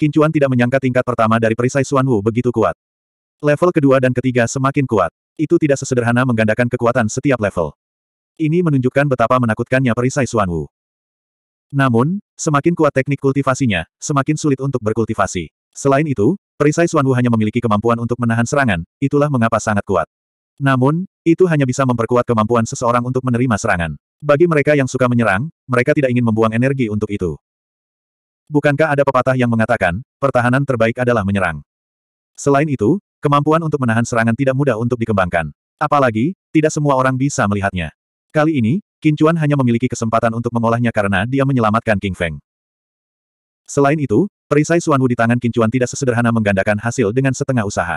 Kincuan tidak menyangka tingkat pertama dari perisai Suan begitu kuat. Level kedua dan ketiga semakin kuat. Itu tidak sesederhana menggandakan kekuatan setiap level. Ini menunjukkan betapa menakutkannya perisai Suan Namun, semakin kuat teknik kultivasinya, semakin sulit untuk berkultivasi. Selain itu, perisai Suan hanya memiliki kemampuan untuk menahan serangan, itulah mengapa sangat kuat. Namun, itu hanya bisa memperkuat kemampuan seseorang untuk menerima serangan. Bagi mereka yang suka menyerang, mereka tidak ingin membuang energi untuk itu. Bukankah ada pepatah yang mengatakan, pertahanan terbaik adalah menyerang? Selain itu, kemampuan untuk menahan serangan tidak mudah untuk dikembangkan. Apalagi, tidak semua orang bisa melihatnya. Kali ini, Kincuan hanya memiliki kesempatan untuk mengolahnya karena dia menyelamatkan King Feng. Selain itu, perisai Wu di tangan Kincuan tidak sesederhana menggandakan hasil dengan setengah usaha.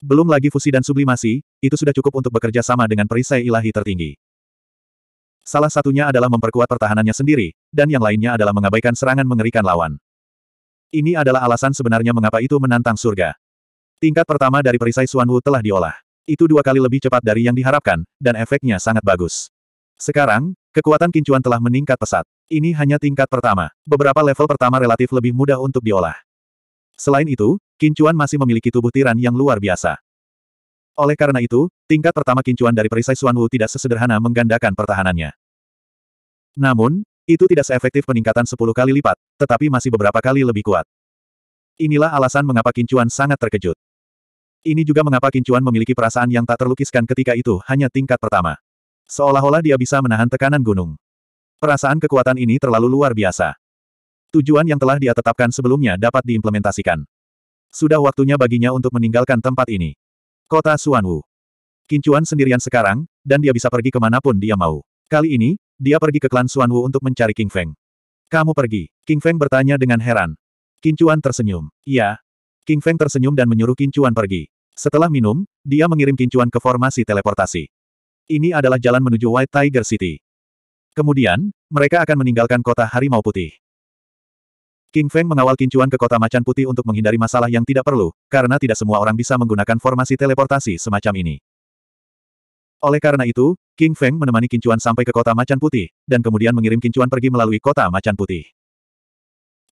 Belum lagi fusi dan sublimasi, itu sudah cukup untuk bekerja sama dengan perisai ilahi tertinggi. Salah satunya adalah memperkuat pertahanannya sendiri, dan yang lainnya adalah mengabaikan serangan mengerikan lawan. Ini adalah alasan sebenarnya mengapa itu menantang surga. Tingkat pertama dari perisai Xuan telah diolah. Itu dua kali lebih cepat dari yang diharapkan, dan efeknya sangat bagus. Sekarang, kekuatan kincuan telah meningkat pesat. Ini hanya tingkat pertama. Beberapa level pertama relatif lebih mudah untuk diolah. Selain itu, kincuan masih memiliki tubuh tiran yang luar biasa. Oleh karena itu, tingkat pertama kincuan dari perisai Xuan Wu tidak sesederhana menggandakan pertahanannya. Namun, itu tidak seefektif peningkatan 10 kali lipat, tetapi masih beberapa kali lebih kuat. Inilah alasan mengapa kincuan sangat terkejut. Ini juga mengapa kincuan memiliki perasaan yang tak terlukiskan ketika itu hanya tingkat pertama. Seolah-olah dia bisa menahan tekanan gunung. Perasaan kekuatan ini terlalu luar biasa. Tujuan yang telah dia tetapkan sebelumnya dapat diimplementasikan. Sudah waktunya baginya untuk meninggalkan tempat ini. Kota Suanwu. Kincuan sendirian sekarang, dan dia bisa pergi kemanapun dia mau. Kali ini, dia pergi ke klan Suanwu untuk mencari King Feng. Kamu pergi? King Feng bertanya dengan heran. Kincuan tersenyum. Iya. King Feng tersenyum dan menyuruh Kincuan pergi. Setelah minum, dia mengirim Kincuan ke formasi teleportasi. Ini adalah jalan menuju White Tiger City. Kemudian, mereka akan meninggalkan kota Harimau Putih. King Feng mengawal Kincuan ke kota macan putih untuk menghindari masalah yang tidak perlu, karena tidak semua orang bisa menggunakan formasi teleportasi semacam ini. Oleh karena itu, King Feng menemani Kincuan sampai ke kota macan putih, dan kemudian mengirim Kincuan pergi melalui kota macan putih.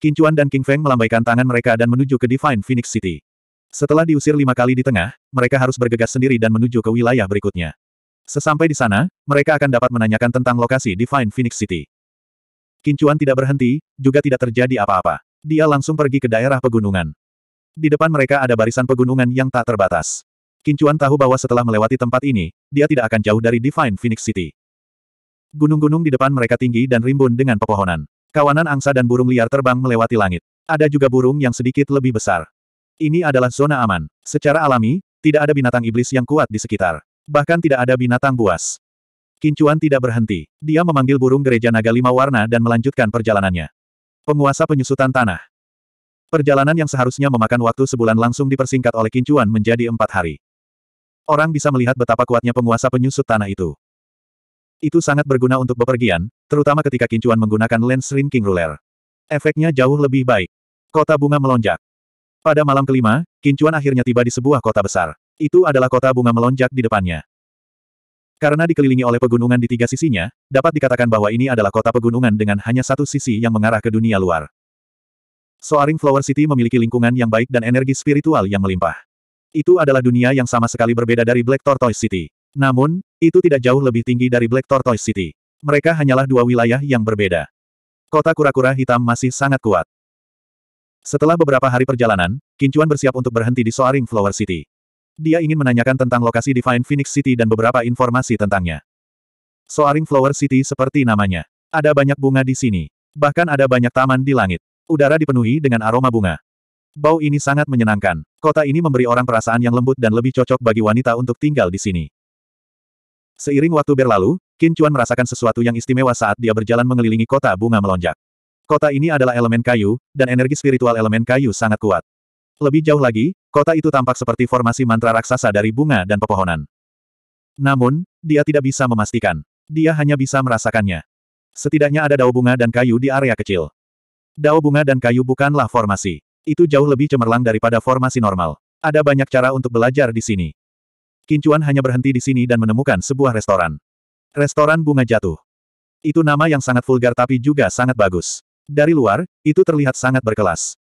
Kincuan dan King Feng melambaikan tangan mereka dan menuju ke Divine Phoenix City. Setelah diusir lima kali di tengah, mereka harus bergegas sendiri dan menuju ke wilayah berikutnya. Sesampai di sana, mereka akan dapat menanyakan tentang lokasi Divine Phoenix City. Kincuan tidak berhenti, juga tidak terjadi apa-apa. Dia langsung pergi ke daerah pegunungan. Di depan mereka ada barisan pegunungan yang tak terbatas. Kincuan tahu bahwa setelah melewati tempat ini, dia tidak akan jauh dari Divine Phoenix City. Gunung-gunung di depan mereka tinggi dan rimbun dengan pepohonan. Kawanan angsa dan burung liar terbang melewati langit. Ada juga burung yang sedikit lebih besar. Ini adalah zona aman. Secara alami, tidak ada binatang iblis yang kuat di sekitar. Bahkan tidak ada binatang buas. Kincuan tidak berhenti. Dia memanggil burung gereja naga lima warna dan melanjutkan perjalanannya. Penguasa penyusutan tanah. Perjalanan yang seharusnya memakan waktu sebulan langsung dipersingkat oleh Kincuan menjadi empat hari. Orang bisa melihat betapa kuatnya penguasa penyusut tanah itu. Itu sangat berguna untuk bepergian, terutama ketika Kincuan menggunakan lens ringking ruler. Efeknya jauh lebih baik. Kota bunga melonjak. Pada malam kelima, Kincuan akhirnya tiba di sebuah kota besar. Itu adalah kota bunga melonjak di depannya. Karena dikelilingi oleh pegunungan di tiga sisinya, dapat dikatakan bahwa ini adalah kota pegunungan dengan hanya satu sisi yang mengarah ke dunia luar. Soaring Flower City memiliki lingkungan yang baik dan energi spiritual yang melimpah. Itu adalah dunia yang sama sekali berbeda dari Black Tortoise City. Namun, itu tidak jauh lebih tinggi dari Black Tortoise City. Mereka hanyalah dua wilayah yang berbeda. Kota kura-kura hitam masih sangat kuat. Setelah beberapa hari perjalanan, Kincuan bersiap untuk berhenti di Soaring Flower City. Dia ingin menanyakan tentang lokasi Divine Phoenix City dan beberapa informasi tentangnya. Soaring Flower City seperti namanya. Ada banyak bunga di sini. Bahkan ada banyak taman di langit. Udara dipenuhi dengan aroma bunga. Bau ini sangat menyenangkan. Kota ini memberi orang perasaan yang lembut dan lebih cocok bagi wanita untuk tinggal di sini. Seiring waktu berlalu, Qin Chuan merasakan sesuatu yang istimewa saat dia berjalan mengelilingi kota bunga melonjak. Kota ini adalah elemen kayu, dan energi spiritual elemen kayu sangat kuat. Lebih jauh lagi, kota itu tampak seperti formasi mantra raksasa dari bunga dan pepohonan. Namun, dia tidak bisa memastikan. Dia hanya bisa merasakannya. Setidaknya ada dao bunga dan kayu di area kecil. Dao bunga dan kayu bukanlah formasi. Itu jauh lebih cemerlang daripada formasi normal. Ada banyak cara untuk belajar di sini. Kincuan hanya berhenti di sini dan menemukan sebuah restoran. Restoran bunga jatuh. Itu nama yang sangat vulgar tapi juga sangat bagus. Dari luar, itu terlihat sangat berkelas.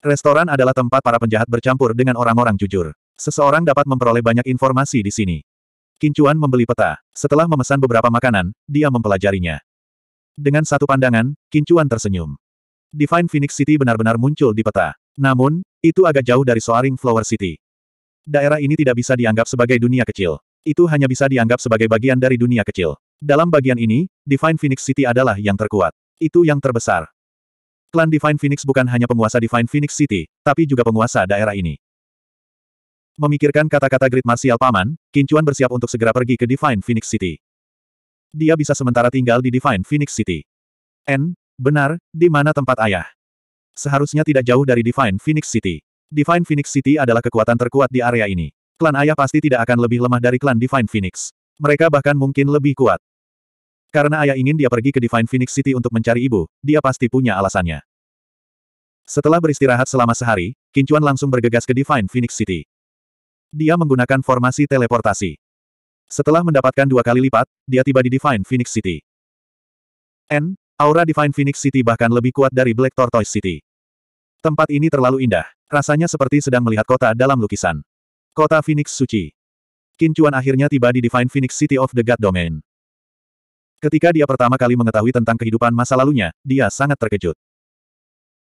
Restoran adalah tempat para penjahat bercampur dengan orang-orang jujur. Seseorang dapat memperoleh banyak informasi di sini. Kincuan membeli peta. Setelah memesan beberapa makanan, dia mempelajarinya. Dengan satu pandangan, Kincuan tersenyum. Divine Phoenix City benar-benar muncul di peta. Namun, itu agak jauh dari Soaring Flower City. Daerah ini tidak bisa dianggap sebagai dunia kecil. Itu hanya bisa dianggap sebagai bagian dari dunia kecil. Dalam bagian ini, Divine Phoenix City adalah yang terkuat. Itu yang terbesar. Klan Divine Phoenix bukan hanya penguasa Divine Phoenix City, tapi juga penguasa daerah ini. Memikirkan kata-kata Great Martial Paman, Kincuan bersiap untuk segera pergi ke Divine Phoenix City. Dia bisa sementara tinggal di Divine Phoenix City. N, benar, di mana tempat ayah? Seharusnya tidak jauh dari Divine Phoenix City. Divine Phoenix City adalah kekuatan terkuat di area ini. Klan ayah pasti tidak akan lebih lemah dari klan Divine Phoenix. Mereka bahkan mungkin lebih kuat. Karena ayah ingin dia pergi ke Divine Phoenix City untuk mencari ibu, dia pasti punya alasannya. Setelah beristirahat selama sehari, Kincuan langsung bergegas ke Divine Phoenix City. Dia menggunakan formasi teleportasi. Setelah mendapatkan dua kali lipat, dia tiba di Divine Phoenix City. N, aura Divine Phoenix City bahkan lebih kuat dari Black Tortoise City. Tempat ini terlalu indah, rasanya seperti sedang melihat kota dalam lukisan. Kota Phoenix Suci. Kincuan akhirnya tiba di Divine Phoenix City of the God Domain. Ketika dia pertama kali mengetahui tentang kehidupan masa lalunya, dia sangat terkejut.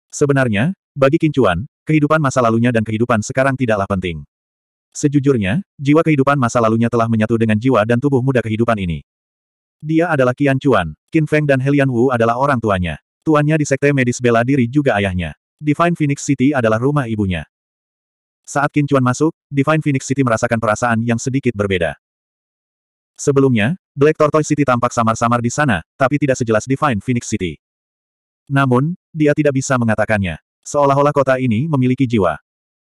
Sebenarnya, bagi Kincuan, kehidupan masa lalunya dan kehidupan sekarang tidaklah penting. Sejujurnya, jiwa kehidupan masa lalunya telah menyatu dengan jiwa dan tubuh muda kehidupan ini. Dia adalah Qian Chuan, Qin Feng dan Helian Wu adalah orang tuanya. Tuannya di sekte medis bela diri juga ayahnya. Divine Phoenix City adalah rumah ibunya. Saat Qin Chuan masuk, Divine Phoenix City merasakan perasaan yang sedikit berbeda. Sebelumnya, Black Tortoise City tampak samar-samar di sana, tapi tidak sejelas Divine Phoenix City. Namun, dia tidak bisa mengatakannya. Seolah-olah kota ini memiliki jiwa.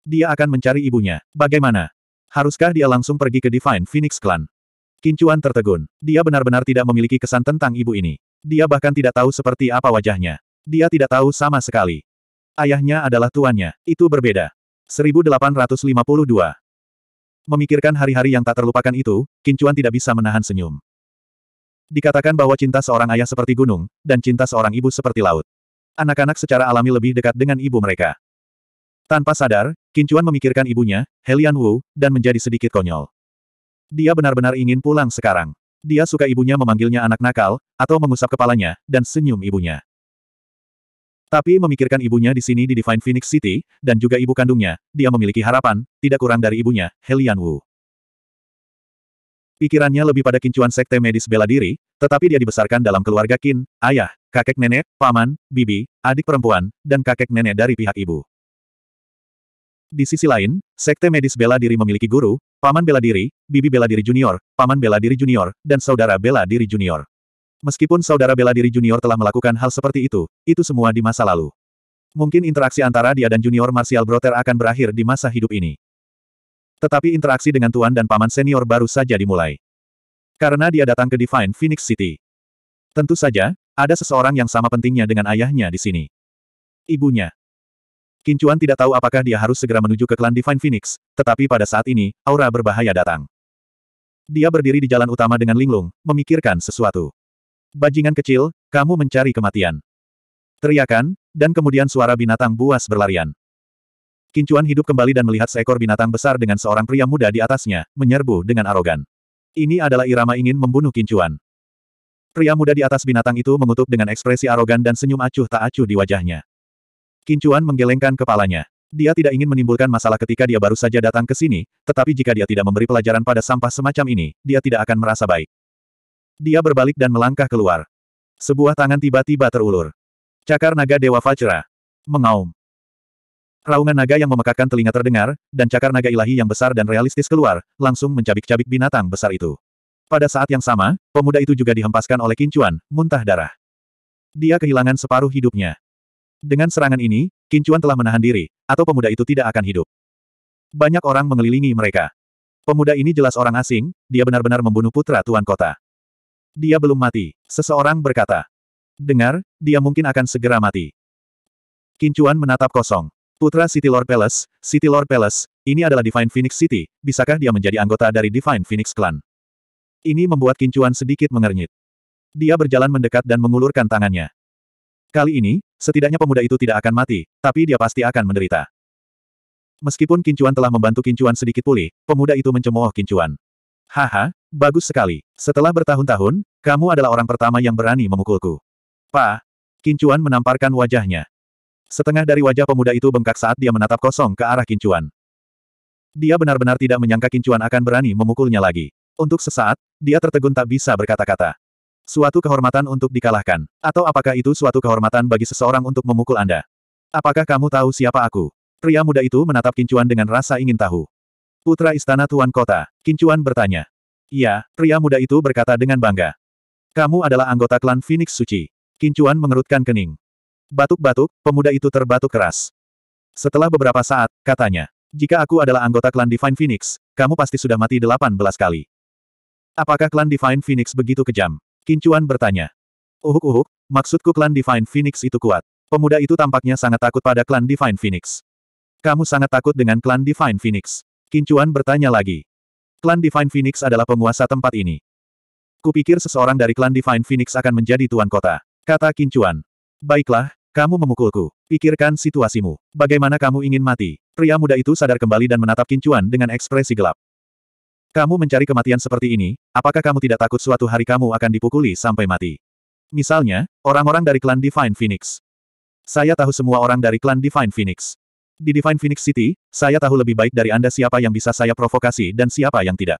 Dia akan mencari ibunya. Bagaimana? Haruskah dia langsung pergi ke Divine Phoenix Clan? Kincuan tertegun. Dia benar-benar tidak memiliki kesan tentang ibu ini. Dia bahkan tidak tahu seperti apa wajahnya. Dia tidak tahu sama sekali. Ayahnya adalah tuannya. Itu berbeda. 1852. Memikirkan hari-hari yang tak terlupakan itu, Kincuan tidak bisa menahan senyum. Dikatakan bahwa cinta seorang ayah seperti gunung, dan cinta seorang ibu seperti laut. Anak-anak secara alami lebih dekat dengan ibu mereka. Tanpa sadar, Kincuan memikirkan ibunya, Helian Wu, dan menjadi sedikit konyol. Dia benar-benar ingin pulang sekarang. Dia suka ibunya memanggilnya anak nakal, atau mengusap kepalanya, dan senyum ibunya. Tapi memikirkan ibunya di sini di Divine Phoenix City, dan juga ibu kandungnya, dia memiliki harapan, tidak kurang dari ibunya, Helian Wu. Pikirannya lebih pada kincuan sekte medis bela diri, tetapi dia dibesarkan dalam keluarga kin, ayah, kakek nenek, paman, bibi, adik perempuan, dan kakek nenek dari pihak ibu. Di sisi lain, sekte medis bela diri memiliki guru, paman bela diri, bibi bela diri junior, paman bela diri junior, dan saudara bela diri junior. Meskipun saudara bela diri junior telah melakukan hal seperti itu, itu semua di masa lalu. Mungkin interaksi antara dia dan junior Martial brother akan berakhir di masa hidup ini. Tetapi interaksi dengan tuan dan paman senior baru saja dimulai. Karena dia datang ke Divine Phoenix City. Tentu saja, ada seseorang yang sama pentingnya dengan ayahnya di sini. Ibunya. Kincuan tidak tahu apakah dia harus segera menuju ke klan Divine Phoenix, tetapi pada saat ini, aura berbahaya datang. Dia berdiri di jalan utama dengan linglung, memikirkan sesuatu. Bajingan kecil, kamu mencari kematian. Teriakan, dan kemudian suara binatang buas berlarian. Kincuan hidup kembali dan melihat seekor binatang besar dengan seorang pria muda di atasnya, menyerbu dengan arogan. Ini adalah irama ingin membunuh Kincuan. Pria muda di atas binatang itu mengutuk dengan ekspresi arogan dan senyum acuh tak acuh di wajahnya. Kincuan menggelengkan kepalanya. Dia tidak ingin menimbulkan masalah ketika dia baru saja datang ke sini, tetapi jika dia tidak memberi pelajaran pada sampah semacam ini, dia tidak akan merasa baik. Dia berbalik dan melangkah keluar. Sebuah tangan tiba-tiba terulur. Cakar naga Dewa Vajra. Mengaum. Raungan naga yang memekakan telinga terdengar, dan cakar naga ilahi yang besar dan realistis keluar, langsung mencabik-cabik binatang besar itu. Pada saat yang sama, pemuda itu juga dihempaskan oleh kincuan, muntah darah. Dia kehilangan separuh hidupnya. Dengan serangan ini, kincuan telah menahan diri, atau pemuda itu tidak akan hidup. Banyak orang mengelilingi mereka. Pemuda ini jelas orang asing, dia benar-benar membunuh putra tuan kota. Dia belum mati, seseorang berkata. Dengar, dia mungkin akan segera mati. Kincuan menatap kosong. Putra City Lord Palace, City Lord Palace, ini adalah Divine Phoenix City, bisakah dia menjadi anggota dari Divine Phoenix Clan? Ini membuat Kincuan sedikit mengernyit. Dia berjalan mendekat dan mengulurkan tangannya. Kali ini, setidaknya pemuda itu tidak akan mati, tapi dia pasti akan menderita. Meskipun Kincuan telah membantu Kincuan sedikit pulih, pemuda itu mencemooh Kincuan. Haha, Bagus sekali. Setelah bertahun-tahun, kamu adalah orang pertama yang berani memukulku. Pa. Kincuan menamparkan wajahnya. Setengah dari wajah pemuda itu bengkak saat dia menatap kosong ke arah Kincuan. Dia benar-benar tidak menyangka Kincuan akan berani memukulnya lagi. Untuk sesaat, dia tertegun tak bisa berkata-kata. Suatu kehormatan untuk dikalahkan. Atau apakah itu suatu kehormatan bagi seseorang untuk memukul Anda? Apakah kamu tahu siapa aku? Pria muda itu menatap Kincuan dengan rasa ingin tahu. Putra Istana Tuan Kota, Kincuan bertanya. Iya, pria muda itu berkata dengan bangga. Kamu adalah anggota klan Phoenix Suci. Kincuan mengerutkan kening. Batuk-batuk, pemuda itu terbatuk keras. Setelah beberapa saat, katanya, jika aku adalah anggota klan Divine Phoenix, kamu pasti sudah mati 18 kali. Apakah klan Divine Phoenix begitu kejam? Kincuan bertanya. Uhuk-uhuk, maksudku klan Divine Phoenix itu kuat. Pemuda itu tampaknya sangat takut pada klan Divine Phoenix. Kamu sangat takut dengan klan Divine Phoenix. Kincuan bertanya lagi. Klan Divine Phoenix adalah penguasa tempat ini. Kupikir seseorang dari klan Divine Phoenix akan menjadi tuan kota. Kata Kincuan. Baiklah, kamu memukulku. Pikirkan situasimu. Bagaimana kamu ingin mati? Pria muda itu sadar kembali dan menatap Kincuan dengan ekspresi gelap. Kamu mencari kematian seperti ini, apakah kamu tidak takut suatu hari kamu akan dipukuli sampai mati? Misalnya, orang-orang dari klan Divine Phoenix. Saya tahu semua orang dari klan Divine Phoenix. Di Divine Phoenix City, saya tahu lebih baik dari Anda siapa yang bisa saya provokasi dan siapa yang tidak.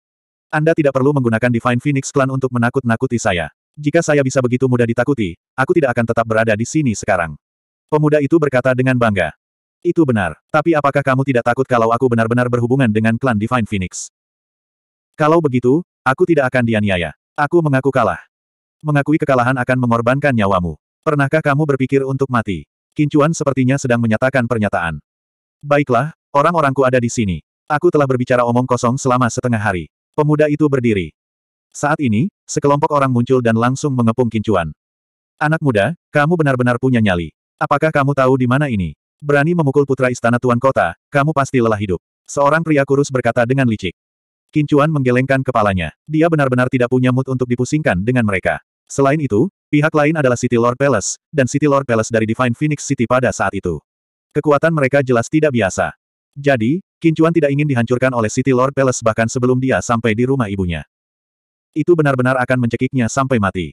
Anda tidak perlu menggunakan Divine Phoenix Clan untuk menakut-nakuti saya. Jika saya bisa begitu mudah ditakuti, aku tidak akan tetap berada di sini sekarang. Pemuda itu berkata dengan bangga. Itu benar, tapi apakah kamu tidak takut kalau aku benar-benar berhubungan dengan klan Divine Phoenix? Kalau begitu, aku tidak akan dianiaya. Aku mengaku kalah. Mengakui kekalahan akan mengorbankan nyawamu. Pernahkah kamu berpikir untuk mati? Kincuan sepertinya sedang menyatakan pernyataan. Baiklah, orang-orangku ada di sini. Aku telah berbicara omong kosong selama setengah hari. Pemuda itu berdiri. Saat ini, sekelompok orang muncul dan langsung mengepung kincuan. Anak muda, kamu benar-benar punya nyali. Apakah kamu tahu di mana ini? Berani memukul putra istana tuan kota, kamu pasti lelah hidup. Seorang pria kurus berkata dengan licik. Kincuan menggelengkan kepalanya. Dia benar-benar tidak punya mood untuk dipusingkan dengan mereka. Selain itu, pihak lain adalah City Lord Palace, dan City Lord Palace dari Divine Phoenix City pada saat itu. Kekuatan mereka jelas tidak biasa. Jadi, Kincuan tidak ingin dihancurkan oleh City Lord Palace bahkan sebelum dia sampai di rumah ibunya. Itu benar-benar akan mencekiknya sampai mati.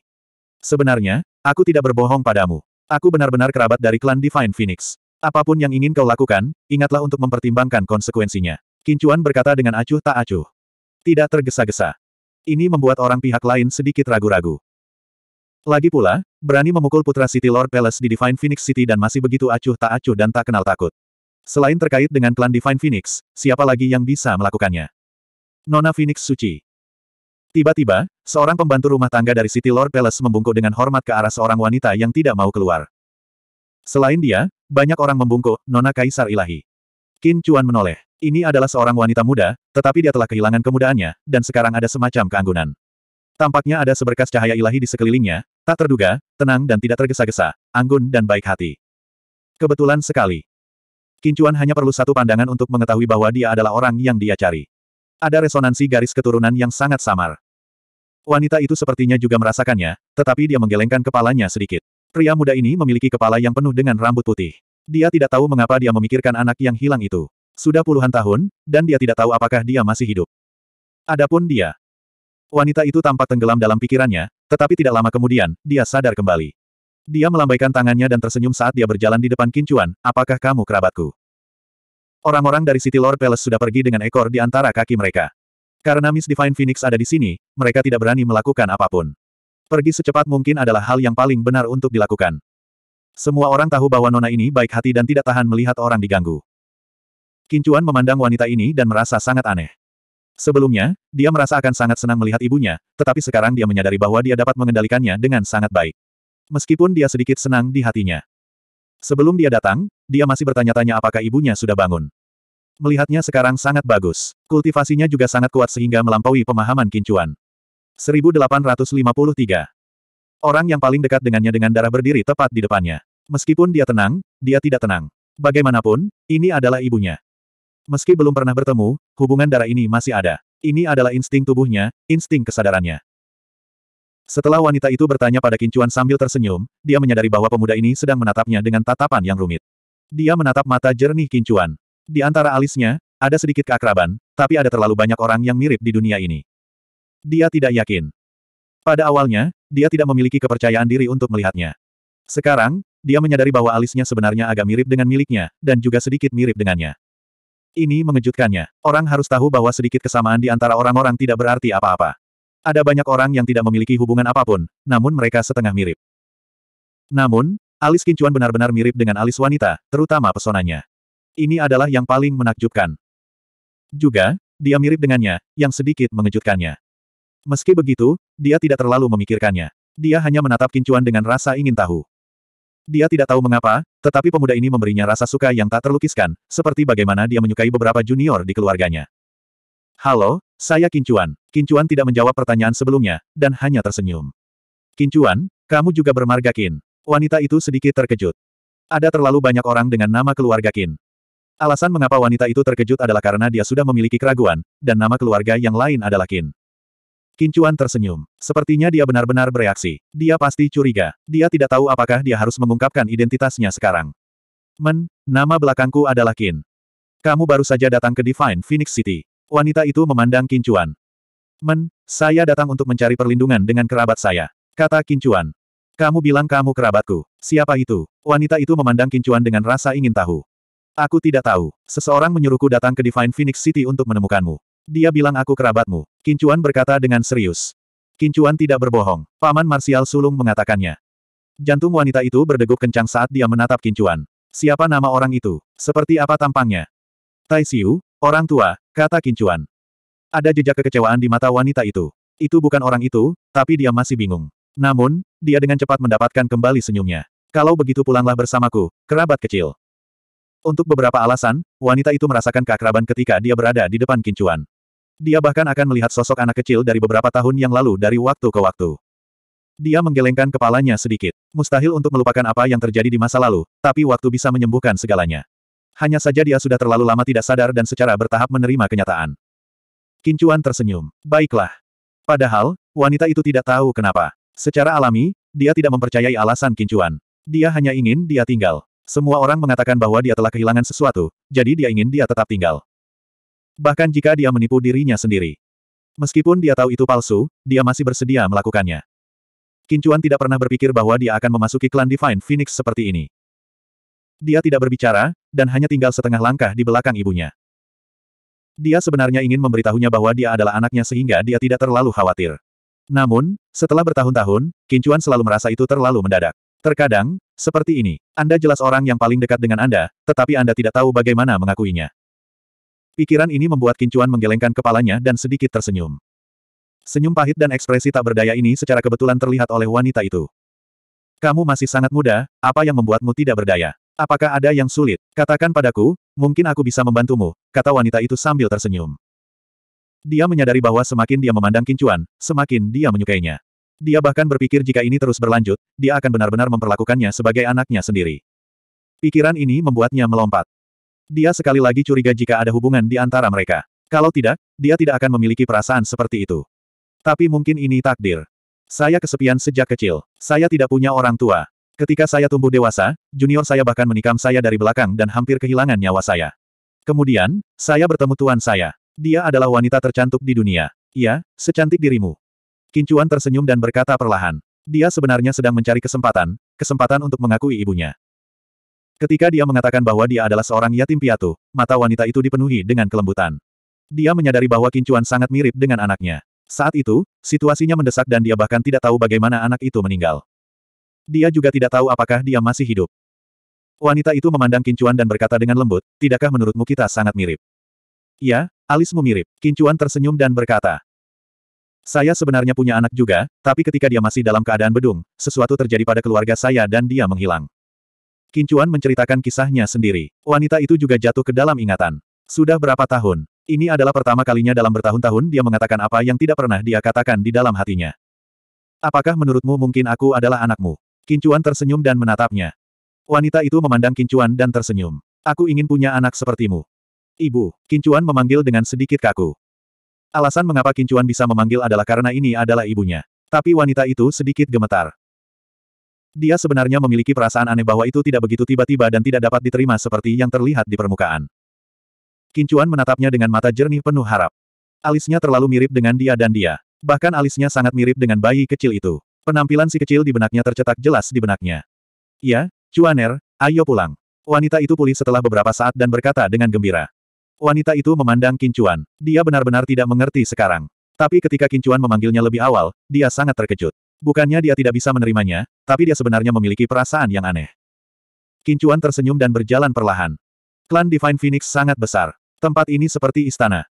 Sebenarnya, aku tidak berbohong padamu. Aku benar-benar kerabat dari klan Divine Phoenix. Apapun yang ingin kau lakukan, ingatlah untuk mempertimbangkan konsekuensinya. Kincuan berkata dengan acuh tak acuh. Tidak tergesa-gesa. Ini membuat orang pihak lain sedikit ragu-ragu. Lagi pula, berani memukul putra City Lord Palace di Divine Phoenix City dan masih begitu acuh tak acuh dan tak kenal takut. Selain terkait dengan klan Divine Phoenix, siapa lagi yang bisa melakukannya? Nona Phoenix Suci. Tiba-tiba, seorang pembantu rumah tangga dari City Lord Palace membungkuk dengan hormat ke arah seorang wanita yang tidak mau keluar. Selain dia, banyak orang membungkuk, Nona Kaisar Ilahi. Qin Chuan menoleh. Ini adalah seorang wanita muda, tetapi dia telah kehilangan kemudaannya, dan sekarang ada semacam keanggunan. Tampaknya ada seberkas cahaya ilahi di sekelilingnya, Tak terduga, tenang dan tidak tergesa-gesa, anggun dan baik hati. Kebetulan sekali. Kincuan hanya perlu satu pandangan untuk mengetahui bahwa dia adalah orang yang dia cari. Ada resonansi garis keturunan yang sangat samar. Wanita itu sepertinya juga merasakannya, tetapi dia menggelengkan kepalanya sedikit. Pria muda ini memiliki kepala yang penuh dengan rambut putih. Dia tidak tahu mengapa dia memikirkan anak yang hilang itu. Sudah puluhan tahun, dan dia tidak tahu apakah dia masih hidup. Adapun dia, Wanita itu tampak tenggelam dalam pikirannya, tetapi tidak lama kemudian, dia sadar kembali. Dia melambaikan tangannya dan tersenyum saat dia berjalan di depan Kincuan, apakah kamu kerabatku? Orang-orang dari City Lord Palace sudah pergi dengan ekor di antara kaki mereka. Karena Miss Divine Phoenix ada di sini, mereka tidak berani melakukan apapun. Pergi secepat mungkin adalah hal yang paling benar untuk dilakukan. Semua orang tahu bahwa nona ini baik hati dan tidak tahan melihat orang diganggu. Kincuan memandang wanita ini dan merasa sangat aneh. Sebelumnya, dia merasa akan sangat senang melihat ibunya, tetapi sekarang dia menyadari bahwa dia dapat mengendalikannya dengan sangat baik. Meskipun dia sedikit senang di hatinya. Sebelum dia datang, dia masih bertanya-tanya apakah ibunya sudah bangun. Melihatnya sekarang sangat bagus. Kultivasinya juga sangat kuat sehingga melampaui pemahaman kincuan. 1853 Orang yang paling dekat dengannya dengan darah berdiri tepat di depannya. Meskipun dia tenang, dia tidak tenang. Bagaimanapun, ini adalah ibunya. Meski belum pernah bertemu, hubungan darah ini masih ada. Ini adalah insting tubuhnya, insting kesadarannya. Setelah wanita itu bertanya pada Kincuan sambil tersenyum, dia menyadari bahwa pemuda ini sedang menatapnya dengan tatapan yang rumit. Dia menatap mata jernih Kincuan. Di antara alisnya, ada sedikit keakraban, tapi ada terlalu banyak orang yang mirip di dunia ini. Dia tidak yakin. Pada awalnya, dia tidak memiliki kepercayaan diri untuk melihatnya. Sekarang, dia menyadari bahwa alisnya sebenarnya agak mirip dengan miliknya, dan juga sedikit mirip dengannya. Ini mengejutkannya. Orang harus tahu bahwa sedikit kesamaan di antara orang-orang tidak berarti apa-apa. Ada banyak orang yang tidak memiliki hubungan apapun, namun mereka setengah mirip. Namun, alis kincuan benar-benar mirip dengan alis wanita, terutama pesonanya. Ini adalah yang paling menakjubkan. Juga, dia mirip dengannya, yang sedikit mengejutkannya. Meski begitu, dia tidak terlalu memikirkannya. Dia hanya menatap kincuan dengan rasa ingin tahu. Dia tidak tahu mengapa, tetapi pemuda ini memberinya rasa suka yang tak terlukiskan, seperti bagaimana dia menyukai beberapa junior di keluarganya. Halo, saya Kincuan. Kincuan tidak menjawab pertanyaan sebelumnya, dan hanya tersenyum. Kincuan, kamu juga bermarga Kin. Wanita itu sedikit terkejut. Ada terlalu banyak orang dengan nama keluarga Kin. Alasan mengapa wanita itu terkejut adalah karena dia sudah memiliki keraguan, dan nama keluarga yang lain adalah Kin. Kincuan tersenyum. Sepertinya dia benar-benar bereaksi. Dia pasti curiga. Dia tidak tahu apakah dia harus mengungkapkan identitasnya sekarang. Men, nama belakangku adalah Kin. Kamu baru saja datang ke Divine Phoenix City. Wanita itu memandang Kincuan. Men, saya datang untuk mencari perlindungan dengan kerabat saya. Kata Kincuan. Kamu bilang kamu kerabatku. Siapa itu? Wanita itu memandang Kincuan dengan rasa ingin tahu. Aku tidak tahu. Seseorang menyuruhku datang ke Divine Phoenix City untuk menemukanmu. Dia bilang aku kerabatmu. Kincuan berkata dengan serius. Kincuan tidak berbohong. Paman Marsial Sulung mengatakannya. Jantung wanita itu berdegup kencang saat dia menatap Kincuan. Siapa nama orang itu? Seperti apa tampangnya? Tai Siu, orang tua, kata Kincuan. Ada jejak kekecewaan di mata wanita itu. Itu bukan orang itu, tapi dia masih bingung. Namun, dia dengan cepat mendapatkan kembali senyumnya. Kalau begitu pulanglah bersamaku, kerabat kecil. Untuk beberapa alasan, wanita itu merasakan keakraban ketika dia berada di depan Kincuan. Dia bahkan akan melihat sosok anak kecil dari beberapa tahun yang lalu dari waktu ke waktu. Dia menggelengkan kepalanya sedikit. Mustahil untuk melupakan apa yang terjadi di masa lalu, tapi waktu bisa menyembuhkan segalanya. Hanya saja dia sudah terlalu lama tidak sadar dan secara bertahap menerima kenyataan. Kincuan tersenyum. Baiklah. Padahal, wanita itu tidak tahu kenapa. Secara alami, dia tidak mempercayai alasan Kincuan. Dia hanya ingin dia tinggal. Semua orang mengatakan bahwa dia telah kehilangan sesuatu, jadi dia ingin dia tetap tinggal. Bahkan jika dia menipu dirinya sendiri. Meskipun dia tahu itu palsu, dia masih bersedia melakukannya. Kincuan tidak pernah berpikir bahwa dia akan memasuki klan Divine Phoenix seperti ini. Dia tidak berbicara, dan hanya tinggal setengah langkah di belakang ibunya. Dia sebenarnya ingin memberitahunya bahwa dia adalah anaknya sehingga dia tidak terlalu khawatir. Namun, setelah bertahun-tahun, Kincuan selalu merasa itu terlalu mendadak. Terkadang, seperti ini, Anda jelas orang yang paling dekat dengan Anda, tetapi Anda tidak tahu bagaimana mengakuinya. Pikiran ini membuat Kincuan menggelengkan kepalanya dan sedikit tersenyum. Senyum pahit dan ekspresi tak berdaya ini secara kebetulan terlihat oleh wanita itu. Kamu masih sangat muda, apa yang membuatmu tidak berdaya? Apakah ada yang sulit? Katakan padaku, mungkin aku bisa membantumu, kata wanita itu sambil tersenyum. Dia menyadari bahwa semakin dia memandang Kincuan, semakin dia menyukainya. Dia bahkan berpikir jika ini terus berlanjut, dia akan benar-benar memperlakukannya sebagai anaknya sendiri. Pikiran ini membuatnya melompat. Dia sekali lagi curiga jika ada hubungan di antara mereka. Kalau tidak, dia tidak akan memiliki perasaan seperti itu. Tapi mungkin ini takdir. Saya kesepian sejak kecil. Saya tidak punya orang tua. Ketika saya tumbuh dewasa, junior saya bahkan menikam saya dari belakang dan hampir kehilangan nyawa saya. Kemudian, saya bertemu tuan saya. Dia adalah wanita tercantik di dunia. Iya, secantik dirimu. Kincuan tersenyum dan berkata perlahan. Dia sebenarnya sedang mencari kesempatan, kesempatan untuk mengakui ibunya. Ketika dia mengatakan bahwa dia adalah seorang yatim piatu, mata wanita itu dipenuhi dengan kelembutan. Dia menyadari bahwa Kincuan sangat mirip dengan anaknya. Saat itu, situasinya mendesak dan dia bahkan tidak tahu bagaimana anak itu meninggal. Dia juga tidak tahu apakah dia masih hidup. Wanita itu memandang Kincuan dan berkata dengan lembut, tidakkah menurutmu kita sangat mirip? Ya, alismu mirip. Kincuan tersenyum dan berkata, saya sebenarnya punya anak juga, tapi ketika dia masih dalam keadaan bedung, sesuatu terjadi pada keluarga saya dan dia menghilang. Kincuan menceritakan kisahnya sendiri. Wanita itu juga jatuh ke dalam ingatan. Sudah berapa tahun? Ini adalah pertama kalinya dalam bertahun-tahun dia mengatakan apa yang tidak pernah dia katakan di dalam hatinya. Apakah menurutmu mungkin aku adalah anakmu? Kincuan tersenyum dan menatapnya. Wanita itu memandang Kincuan dan tersenyum. Aku ingin punya anak sepertimu. Ibu, Kincuan memanggil dengan sedikit kaku. Alasan mengapa Kincuan bisa memanggil adalah karena ini adalah ibunya. Tapi wanita itu sedikit gemetar. Dia sebenarnya memiliki perasaan aneh bahwa itu tidak begitu tiba-tiba dan tidak dapat diterima seperti yang terlihat di permukaan. Kincuan menatapnya dengan mata jernih penuh harap. Alisnya terlalu mirip dengan dia dan dia. Bahkan alisnya sangat mirip dengan bayi kecil itu. Penampilan si kecil di benaknya tercetak jelas di benaknya. Ya, Cuaner, ayo pulang. Wanita itu pulih setelah beberapa saat dan berkata dengan gembira. Wanita itu memandang Kincuan. Dia benar-benar tidak mengerti sekarang. Tapi ketika Kincuan memanggilnya lebih awal, dia sangat terkejut. Bukannya dia tidak bisa menerimanya, tapi dia sebenarnya memiliki perasaan yang aneh. Kincuan tersenyum dan berjalan perlahan. Klan Divine Phoenix sangat besar. Tempat ini seperti istana.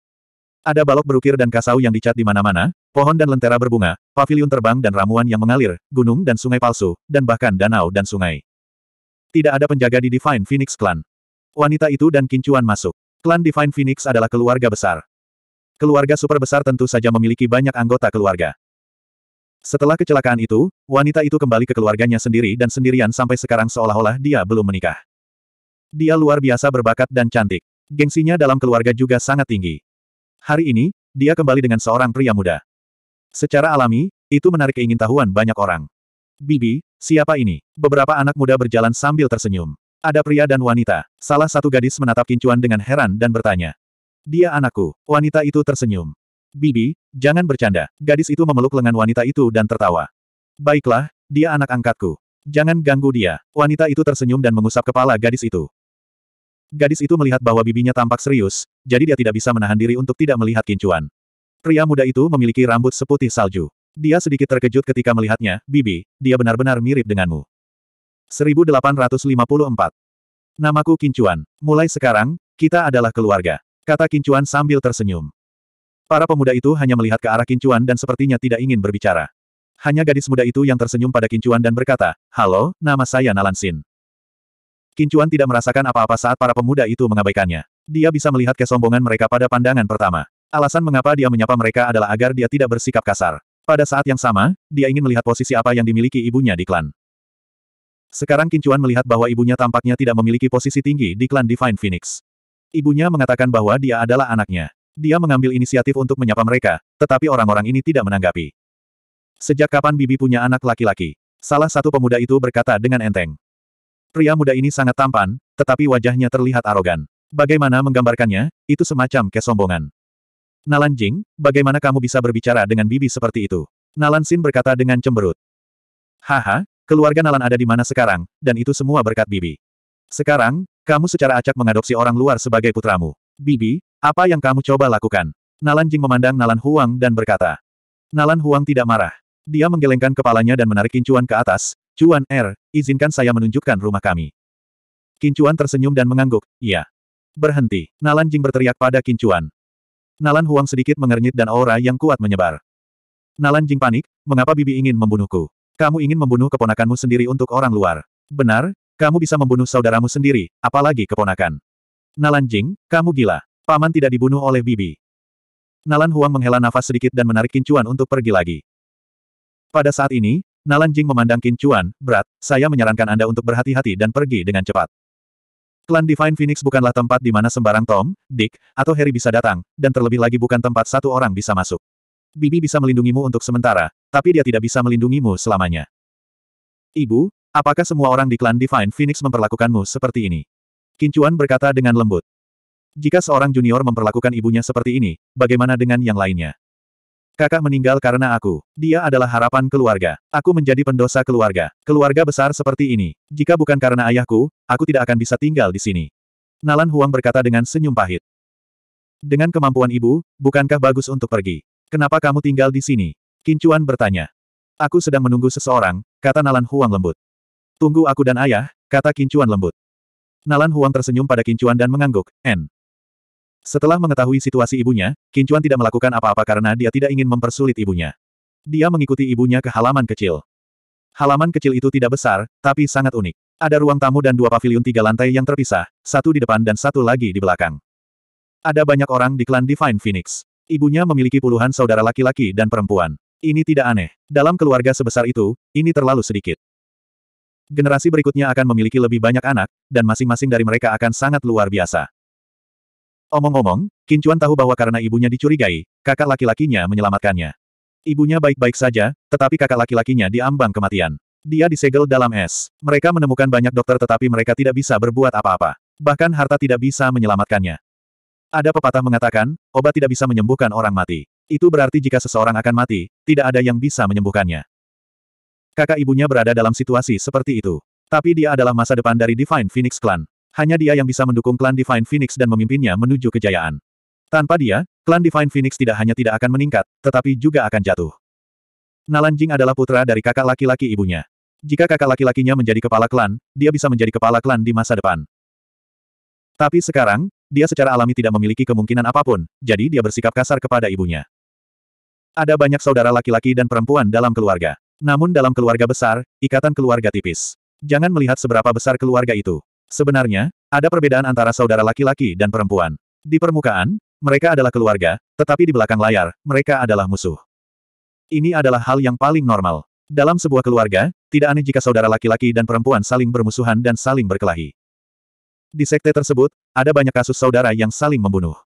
Ada balok berukir dan kasau yang dicat di mana-mana, pohon dan lentera berbunga, pavilion terbang dan ramuan yang mengalir, gunung dan sungai palsu, dan bahkan danau dan sungai. Tidak ada penjaga di Divine Phoenix Clan. Wanita itu dan Kincuan masuk. Klan Divine Phoenix adalah keluarga besar. Keluarga super besar tentu saja memiliki banyak anggota keluarga. Setelah kecelakaan itu, wanita itu kembali ke keluarganya sendiri dan sendirian sampai sekarang seolah-olah dia belum menikah. Dia luar biasa berbakat dan cantik. Gengsinya dalam keluarga juga sangat tinggi. Hari ini, dia kembali dengan seorang pria muda. Secara alami, itu menarik keingintahuan banyak orang. Bibi, siapa ini? Beberapa anak muda berjalan sambil tersenyum. Ada pria dan wanita. Salah satu gadis menatap kincuan dengan heran dan bertanya. Dia anakku. Wanita itu tersenyum. Bibi, jangan bercanda. Gadis itu memeluk lengan wanita itu dan tertawa. Baiklah, dia anak angkatku. Jangan ganggu dia. Wanita itu tersenyum dan mengusap kepala gadis itu. Gadis itu melihat bahwa bibinya tampak serius, jadi dia tidak bisa menahan diri untuk tidak melihat kincuan. Pria muda itu memiliki rambut seputih salju. Dia sedikit terkejut ketika melihatnya, Bibi, dia benar-benar mirip denganmu. 1854. Namaku Kincuan. Mulai sekarang, kita adalah keluarga. Kata Kincuan sambil tersenyum. Para pemuda itu hanya melihat ke arah Kincuan dan sepertinya tidak ingin berbicara. Hanya gadis muda itu yang tersenyum pada Kincuan dan berkata, Halo, nama saya Nalansin. Kincuan tidak merasakan apa-apa saat para pemuda itu mengabaikannya. Dia bisa melihat kesombongan mereka pada pandangan pertama. Alasan mengapa dia menyapa mereka adalah agar dia tidak bersikap kasar. Pada saat yang sama, dia ingin melihat posisi apa yang dimiliki ibunya di klan. Sekarang Kincuan melihat bahwa ibunya tampaknya tidak memiliki posisi tinggi di klan Divine Phoenix. Ibunya mengatakan bahwa dia adalah anaknya. Dia mengambil inisiatif untuk menyapa mereka, tetapi orang-orang ini tidak menanggapi. Sejak kapan Bibi punya anak laki-laki? Salah satu pemuda itu berkata dengan enteng. Pria muda ini sangat tampan, tetapi wajahnya terlihat arogan. Bagaimana menggambarkannya, itu semacam kesombongan. Nalan Jing, bagaimana kamu bisa berbicara dengan Bibi seperti itu? Nalan Sin berkata dengan cemberut. Haha, keluarga Nalan ada di mana sekarang, dan itu semua berkat Bibi. Sekarang, kamu secara acak mengadopsi orang luar sebagai putramu. Bibi, apa yang kamu coba lakukan? Nalan Jing memandang Nalan Huang dan berkata. Nalan Huang tidak marah. Dia menggelengkan kepalanya dan menarik kincuan ke atas. Cuan Er, izinkan saya menunjukkan rumah kami. Kincuan tersenyum dan mengangguk, iya. Berhenti. Nalan Jing berteriak pada Kincuan. Nalan Huang sedikit mengernyit dan aura yang kuat menyebar. Nalan Jing panik, mengapa Bibi ingin membunuhku? Kamu ingin membunuh keponakanmu sendiri untuk orang luar. Benar, kamu bisa membunuh saudaramu sendiri, apalagi keponakan. Nalan Jing, kamu gila. Paman tidak dibunuh oleh Bibi. Nalan Huang menghela nafas sedikit dan menarik Kincuan untuk pergi lagi. Pada saat ini, Nalan Jing memandang Kincuan, berat, saya menyarankan Anda untuk berhati-hati dan pergi dengan cepat. Klan Divine Phoenix bukanlah tempat di mana sembarang Tom, Dick, atau Harry bisa datang, dan terlebih lagi bukan tempat satu orang bisa masuk. Bibi bisa melindungimu untuk sementara, tapi dia tidak bisa melindungimu selamanya. Ibu, apakah semua orang di klan Divine Phoenix memperlakukanmu seperti ini? Kincuan berkata dengan lembut. Jika seorang junior memperlakukan ibunya seperti ini, bagaimana dengan yang lainnya? Kakak meninggal karena aku. Dia adalah harapan keluarga. Aku menjadi pendosa keluarga. Keluarga besar seperti ini. Jika bukan karena ayahku, aku tidak akan bisa tinggal di sini. Nalan Huang berkata dengan senyum pahit. Dengan kemampuan ibu, bukankah bagus untuk pergi? Kenapa kamu tinggal di sini? Kincuan bertanya. Aku sedang menunggu seseorang, kata Nalan Huang lembut. Tunggu aku dan ayah, kata Kincuan lembut. Nalan Huang tersenyum pada Kincuan dan mengangguk, N. Setelah mengetahui situasi ibunya, Kincuan tidak melakukan apa-apa karena dia tidak ingin mempersulit ibunya. Dia mengikuti ibunya ke halaman kecil. Halaman kecil itu tidak besar, tapi sangat unik. Ada ruang tamu dan dua pavilion tiga lantai yang terpisah, satu di depan dan satu lagi di belakang. Ada banyak orang di klan Divine Phoenix. Ibunya memiliki puluhan saudara laki-laki dan perempuan. Ini tidak aneh. Dalam keluarga sebesar itu, ini terlalu sedikit. Generasi berikutnya akan memiliki lebih banyak anak, dan masing-masing dari mereka akan sangat luar biasa. Omong-omong, Kincuan tahu bahwa karena ibunya dicurigai, kakak laki-lakinya menyelamatkannya. Ibunya baik-baik saja, tetapi kakak laki-lakinya diambang kematian. Dia disegel dalam es. Mereka menemukan banyak dokter tetapi mereka tidak bisa berbuat apa-apa. Bahkan harta tidak bisa menyelamatkannya. Ada pepatah mengatakan, obat tidak bisa menyembuhkan orang mati. Itu berarti jika seseorang akan mati, tidak ada yang bisa menyembuhkannya. Kakak ibunya berada dalam situasi seperti itu. Tapi dia adalah masa depan dari Divine Phoenix Clan. Hanya dia yang bisa mendukung klan Divine Phoenix dan memimpinnya menuju kejayaan. Tanpa dia, klan Divine Phoenix tidak hanya tidak akan meningkat, tetapi juga akan jatuh. Nalanjing adalah putra dari kakak laki-laki ibunya. Jika kakak laki-lakinya menjadi kepala klan, dia bisa menjadi kepala klan di masa depan. Tapi sekarang, dia secara alami tidak memiliki kemungkinan apapun, jadi dia bersikap kasar kepada ibunya. Ada banyak saudara laki-laki dan perempuan dalam keluarga. Namun dalam keluarga besar, ikatan keluarga tipis. Jangan melihat seberapa besar keluarga itu. Sebenarnya, ada perbedaan antara saudara laki-laki dan perempuan. Di permukaan, mereka adalah keluarga, tetapi di belakang layar, mereka adalah musuh. Ini adalah hal yang paling normal. Dalam sebuah keluarga, tidak aneh jika saudara laki-laki dan perempuan saling bermusuhan dan saling berkelahi. Di sekte tersebut, ada banyak kasus saudara yang saling membunuh.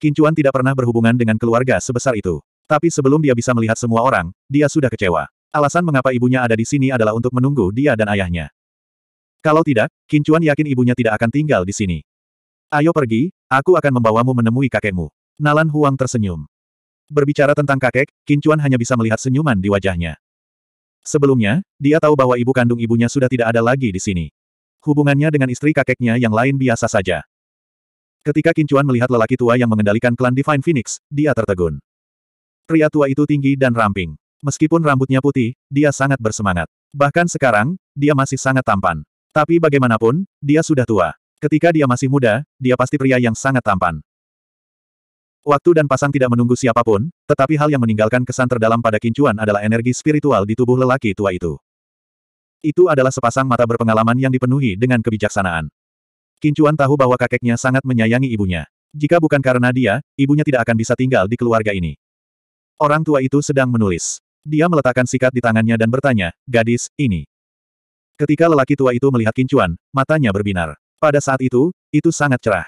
Kincuan tidak pernah berhubungan dengan keluarga sebesar itu. Tapi sebelum dia bisa melihat semua orang, dia sudah kecewa. Alasan mengapa ibunya ada di sini adalah untuk menunggu dia dan ayahnya. Kalau tidak, Kincuan yakin ibunya tidak akan tinggal di sini. Ayo pergi, aku akan membawamu menemui kakekmu. Nalan Huang tersenyum. Berbicara tentang kakek, Kincuan hanya bisa melihat senyuman di wajahnya. Sebelumnya, dia tahu bahwa ibu kandung ibunya sudah tidak ada lagi di sini. Hubungannya dengan istri kakeknya yang lain biasa saja. Ketika Kincuan melihat lelaki tua yang mengendalikan klan Divine Phoenix, dia tertegun. Pria tua itu tinggi dan ramping. Meskipun rambutnya putih, dia sangat bersemangat. Bahkan sekarang, dia masih sangat tampan. Tapi bagaimanapun, dia sudah tua. Ketika dia masih muda, dia pasti pria yang sangat tampan. Waktu dan pasang tidak menunggu siapapun, tetapi hal yang meninggalkan kesan terdalam pada kincuan adalah energi spiritual di tubuh lelaki tua itu. Itu adalah sepasang mata berpengalaman yang dipenuhi dengan kebijaksanaan. Kincuan tahu bahwa kakeknya sangat menyayangi ibunya. Jika bukan karena dia, ibunya tidak akan bisa tinggal di keluarga ini. Orang tua itu sedang menulis. Dia meletakkan sikat di tangannya dan bertanya, gadis, ini. Ketika lelaki tua itu melihat Kincuan, matanya berbinar. Pada saat itu, itu sangat cerah.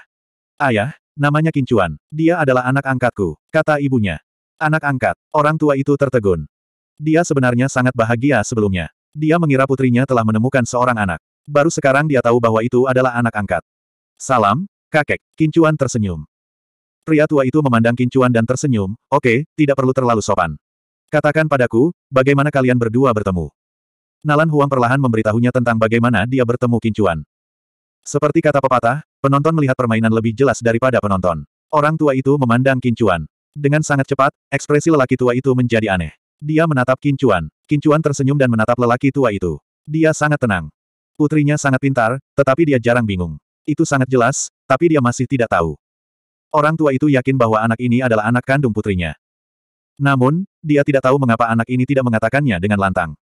Ayah, namanya Kincuan. Dia adalah anak angkatku, kata ibunya. Anak angkat, orang tua itu tertegun. Dia sebenarnya sangat bahagia sebelumnya. Dia mengira putrinya telah menemukan seorang anak. Baru sekarang dia tahu bahwa itu adalah anak angkat. Salam, kakek. Kincuan tersenyum. Pria tua itu memandang Kincuan dan tersenyum, oke, okay, tidak perlu terlalu sopan. Katakan padaku, bagaimana kalian berdua bertemu? Nalan Huang perlahan memberitahunya tentang bagaimana dia bertemu Kincuan. Seperti kata pepatah, penonton melihat permainan lebih jelas daripada penonton. Orang tua itu memandang Kincuan. Dengan sangat cepat, ekspresi lelaki tua itu menjadi aneh. Dia menatap Kincuan. Kincuan tersenyum dan menatap lelaki tua itu. Dia sangat tenang. Putrinya sangat pintar, tetapi dia jarang bingung. Itu sangat jelas, tapi dia masih tidak tahu. Orang tua itu yakin bahwa anak ini adalah anak kandung putrinya. Namun, dia tidak tahu mengapa anak ini tidak mengatakannya dengan lantang.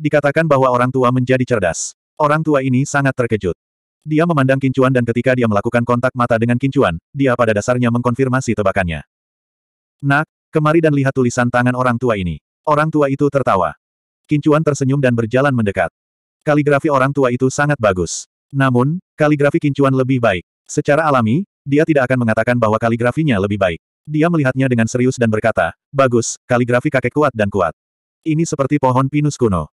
Dikatakan bahwa orang tua menjadi cerdas. Orang tua ini sangat terkejut. Dia memandang Kincuan dan ketika dia melakukan kontak mata dengan Kincuan, dia pada dasarnya mengkonfirmasi tebakannya. Nak, kemari dan lihat tulisan tangan orang tua ini. Orang tua itu tertawa. Kincuan tersenyum dan berjalan mendekat. Kaligrafi orang tua itu sangat bagus. Namun, kaligrafi Kincuan lebih baik. Secara alami, dia tidak akan mengatakan bahwa kaligrafinya lebih baik. Dia melihatnya dengan serius dan berkata, Bagus, kaligrafi kakek kuat dan kuat. Ini seperti pohon pinus kuno.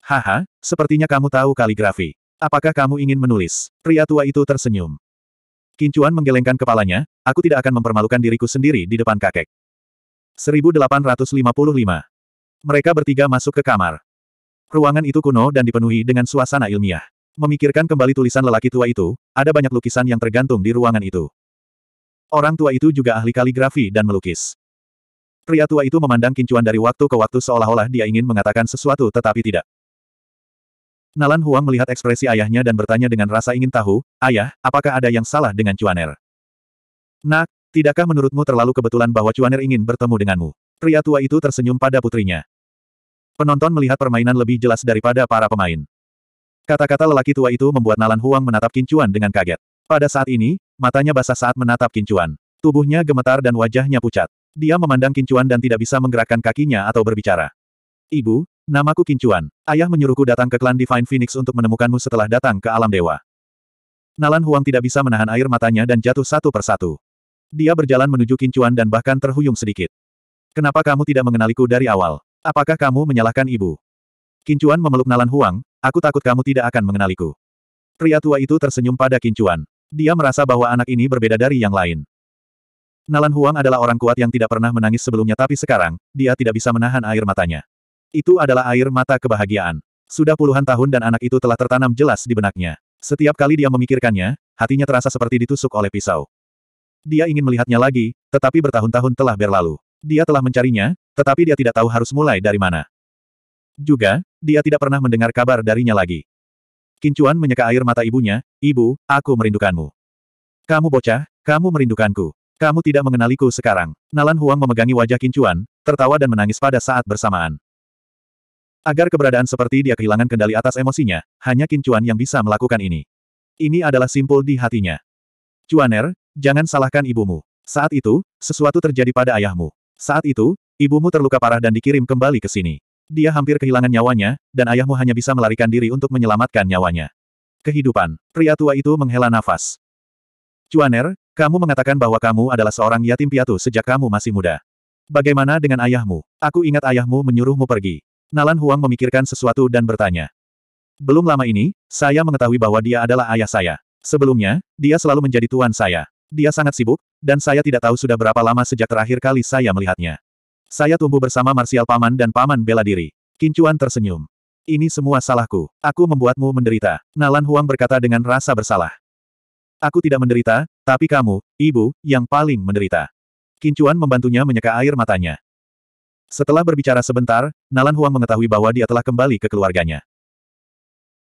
Haha, sepertinya kamu tahu kaligrafi. Apakah kamu ingin menulis? Pria tua itu tersenyum. Kincuan menggelengkan kepalanya, aku tidak akan mempermalukan diriku sendiri di depan kakek. 1855. Mereka bertiga masuk ke kamar. Ruangan itu kuno dan dipenuhi dengan suasana ilmiah. Memikirkan kembali tulisan lelaki tua itu, ada banyak lukisan yang tergantung di ruangan itu. Orang tua itu juga ahli kaligrafi dan melukis. Pria tua itu memandang Kincuan dari waktu ke waktu seolah-olah dia ingin mengatakan sesuatu tetapi tidak. Nalan Huang melihat ekspresi ayahnya dan bertanya dengan rasa ingin tahu, Ayah, apakah ada yang salah dengan Cuaner? Nak, tidakkah menurutmu terlalu kebetulan bahwa Cuaner ingin bertemu denganmu? Pria tua itu tersenyum pada putrinya. Penonton melihat permainan lebih jelas daripada para pemain. Kata-kata lelaki tua itu membuat Nalan Huang menatap Kincuan dengan kaget. Pada saat ini, matanya basah saat menatap Kincuan. Tubuhnya gemetar dan wajahnya pucat. Dia memandang Kincuan dan tidak bisa menggerakkan kakinya atau berbicara. Ibu, Namaku Kincuan. Ayah menyuruhku datang ke klan Divine Phoenix untuk menemukanmu setelah datang ke alam dewa. Nalan Huang tidak bisa menahan air matanya dan jatuh satu persatu. Dia berjalan menuju Kincuan dan bahkan terhuyung sedikit. Kenapa kamu tidak mengenaliku dari awal? Apakah kamu menyalahkan ibu? Kincuan memeluk Nalan Huang, aku takut kamu tidak akan mengenaliku. Pria tua itu tersenyum pada Kincuan. Dia merasa bahwa anak ini berbeda dari yang lain. Nalan Huang adalah orang kuat yang tidak pernah menangis sebelumnya tapi sekarang, dia tidak bisa menahan air matanya. Itu adalah air mata kebahagiaan. Sudah puluhan tahun dan anak itu telah tertanam jelas di benaknya. Setiap kali dia memikirkannya, hatinya terasa seperti ditusuk oleh pisau. Dia ingin melihatnya lagi, tetapi bertahun-tahun telah berlalu. Dia telah mencarinya, tetapi dia tidak tahu harus mulai dari mana. Juga, dia tidak pernah mendengar kabar darinya lagi. Kincuan menyeka air mata ibunya, Ibu, aku merindukanmu. Kamu bocah, kamu merindukanku. Kamu tidak mengenaliku sekarang. Nalan Huang memegangi wajah Kincuan, tertawa dan menangis pada saat bersamaan. Agar keberadaan seperti dia kehilangan kendali atas emosinya, hanya Kincuan yang bisa melakukan ini. Ini adalah simpul di hatinya. Cuaner, jangan salahkan ibumu. Saat itu, sesuatu terjadi pada ayahmu. Saat itu, ibumu terluka parah dan dikirim kembali ke sini. Dia hampir kehilangan nyawanya, dan ayahmu hanya bisa melarikan diri untuk menyelamatkan nyawanya. Kehidupan, pria tua itu menghela nafas. Cuaner, kamu mengatakan bahwa kamu adalah seorang yatim piatu sejak kamu masih muda. Bagaimana dengan ayahmu? Aku ingat ayahmu menyuruhmu pergi. Nalan Huang memikirkan sesuatu dan bertanya. Belum lama ini, saya mengetahui bahwa dia adalah ayah saya. Sebelumnya, dia selalu menjadi tuan saya. Dia sangat sibuk, dan saya tidak tahu sudah berapa lama sejak terakhir kali saya melihatnya. Saya tumbuh bersama Marsial Paman dan Paman bela diri. Kincuan tersenyum. Ini semua salahku. Aku membuatmu menderita. Nalan Huang berkata dengan rasa bersalah. Aku tidak menderita, tapi kamu, ibu, yang paling menderita. Kincuan membantunya menyeka air matanya. Setelah berbicara sebentar, Nalan Huang mengetahui bahwa dia telah kembali ke keluarganya.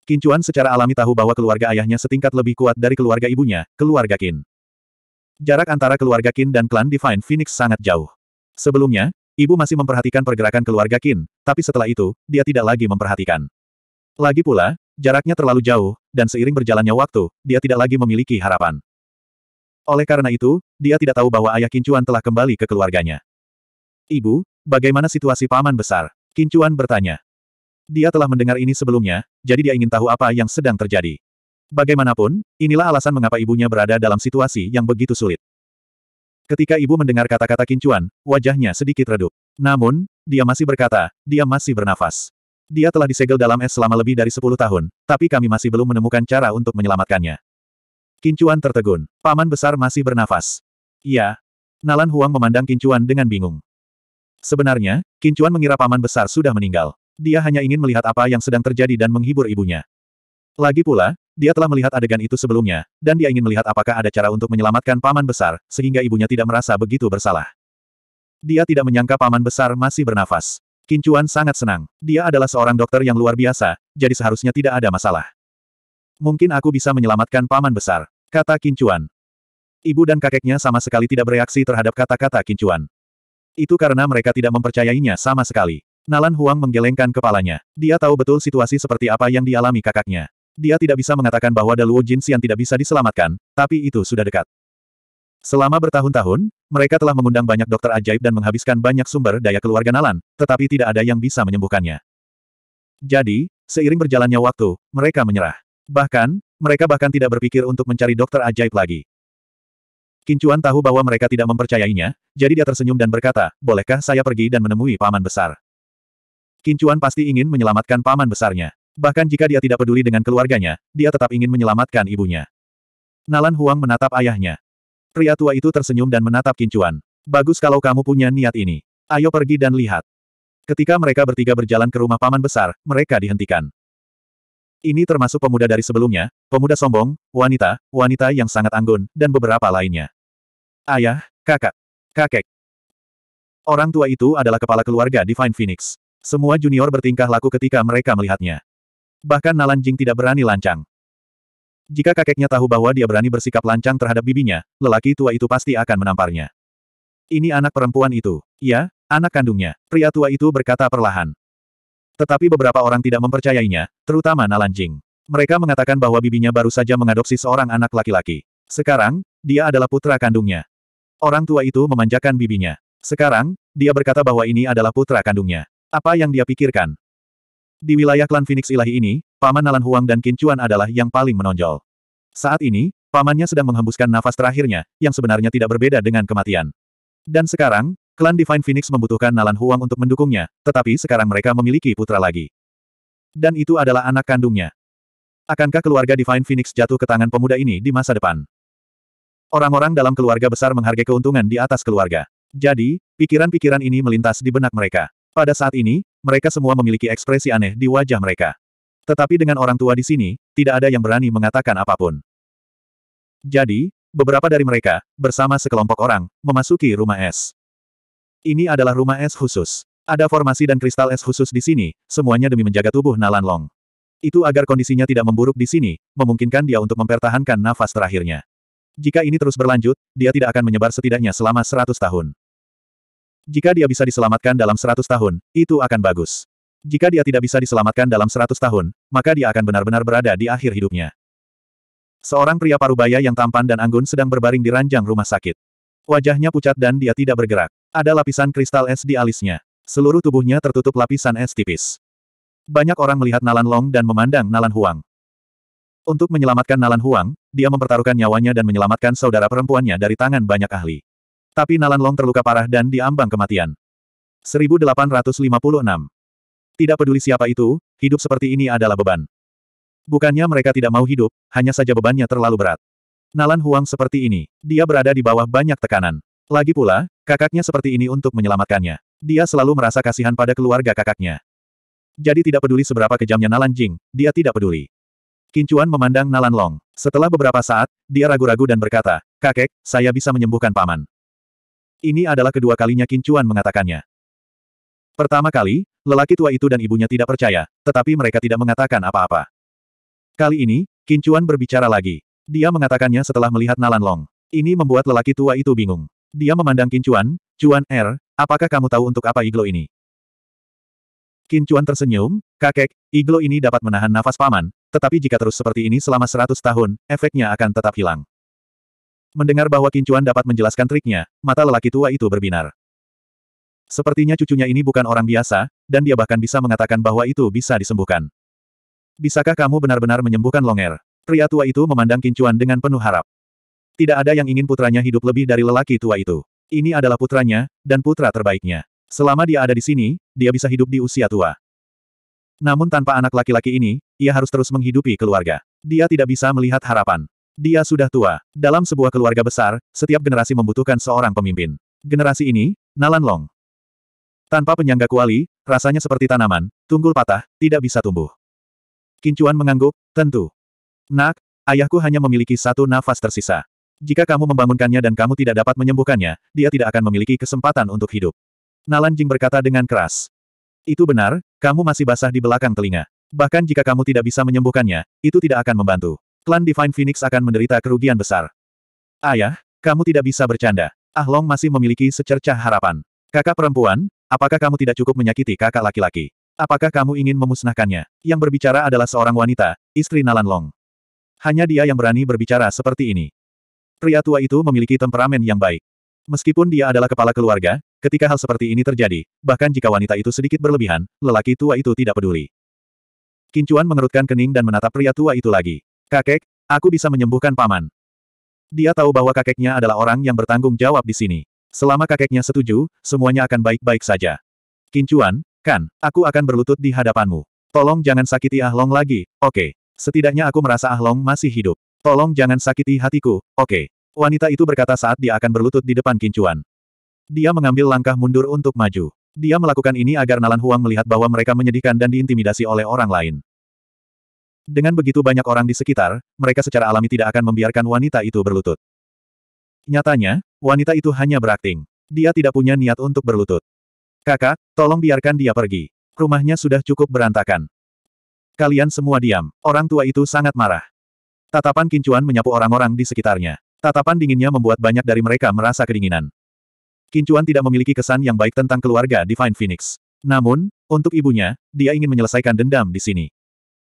Kincuan secara alami tahu bahwa keluarga ayahnya setingkat lebih kuat dari keluarga ibunya, keluarga Qin. Jarak antara keluarga Qin dan klan Divine Phoenix sangat jauh. Sebelumnya, ibu masih memperhatikan pergerakan keluarga Qin, tapi setelah itu, dia tidak lagi memperhatikan. Lagi pula, jaraknya terlalu jauh, dan seiring berjalannya waktu, dia tidak lagi memiliki harapan. Oleh karena itu, dia tidak tahu bahwa ayah Kincuan telah kembali ke keluarganya. Ibu, bagaimana situasi paman besar? Kincuan bertanya. Dia telah mendengar ini sebelumnya, jadi dia ingin tahu apa yang sedang terjadi. Bagaimanapun, inilah alasan mengapa ibunya berada dalam situasi yang begitu sulit. Ketika ibu mendengar kata-kata kincuan, wajahnya sedikit redup. Namun, dia masih berkata, dia masih bernafas. Dia telah disegel dalam es selama lebih dari 10 tahun, tapi kami masih belum menemukan cara untuk menyelamatkannya. Kincuan tertegun. Paman besar masih bernafas. Iya. Nalan Huang memandang Kincuan dengan bingung. Sebenarnya, Kincuan mengira paman besar sudah meninggal. Dia hanya ingin melihat apa yang sedang terjadi dan menghibur ibunya. Lagi pula, dia telah melihat adegan itu sebelumnya, dan dia ingin melihat apakah ada cara untuk menyelamatkan paman besar, sehingga ibunya tidak merasa begitu bersalah. Dia tidak menyangka paman besar masih bernafas. Kincuan sangat senang. Dia adalah seorang dokter yang luar biasa, jadi seharusnya tidak ada masalah. Mungkin aku bisa menyelamatkan paman besar, kata Kincuan. Ibu dan kakeknya sama sekali tidak bereaksi terhadap kata-kata Kincuan. Itu karena mereka tidak mempercayainya sama sekali. Nalan Huang menggelengkan kepalanya. Dia tahu betul situasi seperti apa yang dialami kakaknya. Dia tidak bisa mengatakan bahwa Daluo Jinxian tidak bisa diselamatkan, tapi itu sudah dekat. Selama bertahun-tahun, mereka telah mengundang banyak dokter ajaib dan menghabiskan banyak sumber daya keluarga Nalan, tetapi tidak ada yang bisa menyembuhkannya. Jadi, seiring berjalannya waktu, mereka menyerah. Bahkan, mereka bahkan tidak berpikir untuk mencari dokter ajaib lagi. Kincuan tahu bahwa mereka tidak mempercayainya, jadi dia tersenyum dan berkata, bolehkah saya pergi dan menemui paman besar? Kincuan pasti ingin menyelamatkan paman besarnya. Bahkan jika dia tidak peduli dengan keluarganya, dia tetap ingin menyelamatkan ibunya. Nalan Huang menatap ayahnya. Pria tua itu tersenyum dan menatap Kincuan. Bagus kalau kamu punya niat ini. Ayo pergi dan lihat. Ketika mereka bertiga berjalan ke rumah paman besar, mereka dihentikan. Ini termasuk pemuda dari sebelumnya, pemuda sombong, wanita, wanita yang sangat anggun, dan beberapa lainnya. Ayah, kakak, kakek. Orang tua itu adalah kepala keluarga Divine Phoenix. Semua junior bertingkah laku ketika mereka melihatnya. Bahkan Nalan Jing tidak berani lancang. Jika kakeknya tahu bahwa dia berani bersikap lancang terhadap bibinya, lelaki tua itu pasti akan menamparnya. Ini anak perempuan itu. Ya, anak kandungnya. Pria tua itu berkata perlahan. Tetapi beberapa orang tidak mempercayainya, terutama Nalanjing. Mereka mengatakan bahwa bibinya baru saja mengadopsi seorang anak laki-laki. Sekarang, dia adalah putra kandungnya. Orang tua itu memanjakan bibinya. Sekarang, dia berkata bahwa ini adalah putra kandungnya. Apa yang dia pikirkan? Di wilayah klan Phoenix Ilahi ini, Paman Nalan Huang dan Kincuan adalah yang paling menonjol. Saat ini, pamannya sedang menghembuskan nafas terakhirnya, yang sebenarnya tidak berbeda dengan kematian. Dan sekarang, klan Divine Phoenix membutuhkan Nalan Huang untuk mendukungnya, tetapi sekarang mereka memiliki putra lagi. Dan itu adalah anak kandungnya. Akankah keluarga Divine Phoenix jatuh ke tangan pemuda ini di masa depan? Orang-orang dalam keluarga besar menghargai keuntungan di atas keluarga. Jadi, pikiran-pikiran ini melintas di benak mereka. Pada saat ini, mereka semua memiliki ekspresi aneh di wajah mereka. Tetapi dengan orang tua di sini, tidak ada yang berani mengatakan apapun. Jadi, beberapa dari mereka, bersama sekelompok orang, memasuki rumah es. Ini adalah rumah es khusus. Ada formasi dan kristal es khusus di sini, semuanya demi menjaga tubuh Nalan Long. Itu agar kondisinya tidak memburuk di sini, memungkinkan dia untuk mempertahankan nafas terakhirnya. Jika ini terus berlanjut, dia tidak akan menyebar setidaknya selama seratus tahun. Jika dia bisa diselamatkan dalam seratus tahun, itu akan bagus. Jika dia tidak bisa diselamatkan dalam seratus tahun, maka dia akan benar-benar berada di akhir hidupnya. Seorang pria parubaya yang tampan dan anggun sedang berbaring di ranjang rumah sakit. Wajahnya pucat dan dia tidak bergerak. Ada lapisan kristal es di alisnya. Seluruh tubuhnya tertutup lapisan es tipis. Banyak orang melihat Nalan Long dan memandang Nalan Huang. Untuk menyelamatkan Nalan Huang, dia mempertaruhkan nyawanya dan menyelamatkan saudara perempuannya dari tangan banyak ahli. Tapi Nalan Long terluka parah dan diambang kematian. 1856 Tidak peduli siapa itu, hidup seperti ini adalah beban. Bukannya mereka tidak mau hidup, hanya saja bebannya terlalu berat. Nalan Huang seperti ini, dia berada di bawah banyak tekanan. Lagi pula, kakaknya seperti ini untuk menyelamatkannya. Dia selalu merasa kasihan pada keluarga kakaknya. Jadi tidak peduli seberapa kejamnya Nalan Jing, dia tidak peduli. Kincuan memandang Nalan Long. Setelah beberapa saat, dia ragu-ragu dan berkata, Kakek, saya bisa menyembuhkan paman. Ini adalah kedua kalinya Kincuan mengatakannya. Pertama kali, lelaki tua itu dan ibunya tidak percaya, tetapi mereka tidak mengatakan apa-apa. Kali ini, Kincuan berbicara lagi. Dia mengatakannya setelah melihat Nalan Long. Ini membuat lelaki tua itu bingung. Dia memandang Kincuan, Cuan Er, apakah kamu tahu untuk apa iglo ini? Kincuan tersenyum, Kakek, iglo ini dapat menahan nafas paman, tetapi jika terus seperti ini selama seratus tahun, efeknya akan tetap hilang. Mendengar bahwa Kincuan dapat menjelaskan triknya, mata lelaki tua itu berbinar. Sepertinya cucunya ini bukan orang biasa, dan dia bahkan bisa mengatakan bahwa itu bisa disembuhkan. Bisakah kamu benar-benar menyembuhkan Longer? Pria tua itu memandang Kincuan dengan penuh harap. Tidak ada yang ingin putranya hidup lebih dari lelaki tua itu. Ini adalah putranya, dan putra terbaiknya. Selama dia ada di sini, dia bisa hidup di usia tua. Namun tanpa anak laki-laki ini, ia harus terus menghidupi keluarga. Dia tidak bisa melihat harapan. Dia sudah tua. Dalam sebuah keluarga besar, setiap generasi membutuhkan seorang pemimpin. Generasi ini, Nalan Long. Tanpa penyangga kuali, rasanya seperti tanaman, tunggul patah, tidak bisa tumbuh. Kincuan mengangguk, tentu. Nak, ayahku hanya memiliki satu nafas tersisa. Jika kamu membangunkannya dan kamu tidak dapat menyembuhkannya, dia tidak akan memiliki kesempatan untuk hidup. Nalan Jing berkata dengan keras. Itu benar, kamu masih basah di belakang telinga. Bahkan jika kamu tidak bisa menyembuhkannya, itu tidak akan membantu. Klan Divine Phoenix akan menderita kerugian besar. Ayah, kamu tidak bisa bercanda. Ah Long masih memiliki secercah harapan. Kakak perempuan, apakah kamu tidak cukup menyakiti kakak laki-laki? Apakah kamu ingin memusnahkannya? Yang berbicara adalah seorang wanita, istri Nalan Long. Hanya dia yang berani berbicara seperti ini. Pria tua itu memiliki temperamen yang baik. Meskipun dia adalah kepala keluarga, Ketika hal seperti ini terjadi, bahkan jika wanita itu sedikit berlebihan, lelaki tua itu tidak peduli. Kincuan mengerutkan kening dan menatap pria tua itu lagi. Kakek, aku bisa menyembuhkan paman. Dia tahu bahwa kakeknya adalah orang yang bertanggung jawab di sini. Selama kakeknya setuju, semuanya akan baik-baik saja. Kincuan, kan, aku akan berlutut di hadapanmu. Tolong jangan sakiti Ahlong lagi, oke. Setidaknya aku merasa Ahlong masih hidup. Tolong jangan sakiti hatiku, oke. Wanita itu berkata saat dia akan berlutut di depan Kincuan. Dia mengambil langkah mundur untuk maju. Dia melakukan ini agar Nalan Huang melihat bahwa mereka menyedihkan dan diintimidasi oleh orang lain. Dengan begitu banyak orang di sekitar, mereka secara alami tidak akan membiarkan wanita itu berlutut. Nyatanya, wanita itu hanya berakting. Dia tidak punya niat untuk berlutut. Kakak, tolong biarkan dia pergi. Rumahnya sudah cukup berantakan. Kalian semua diam. Orang tua itu sangat marah. Tatapan kincuan menyapu orang-orang di sekitarnya. Tatapan dinginnya membuat banyak dari mereka merasa kedinginan. Kincuan tidak memiliki kesan yang baik tentang keluarga Divine Phoenix. Namun, untuk ibunya, dia ingin menyelesaikan dendam di sini.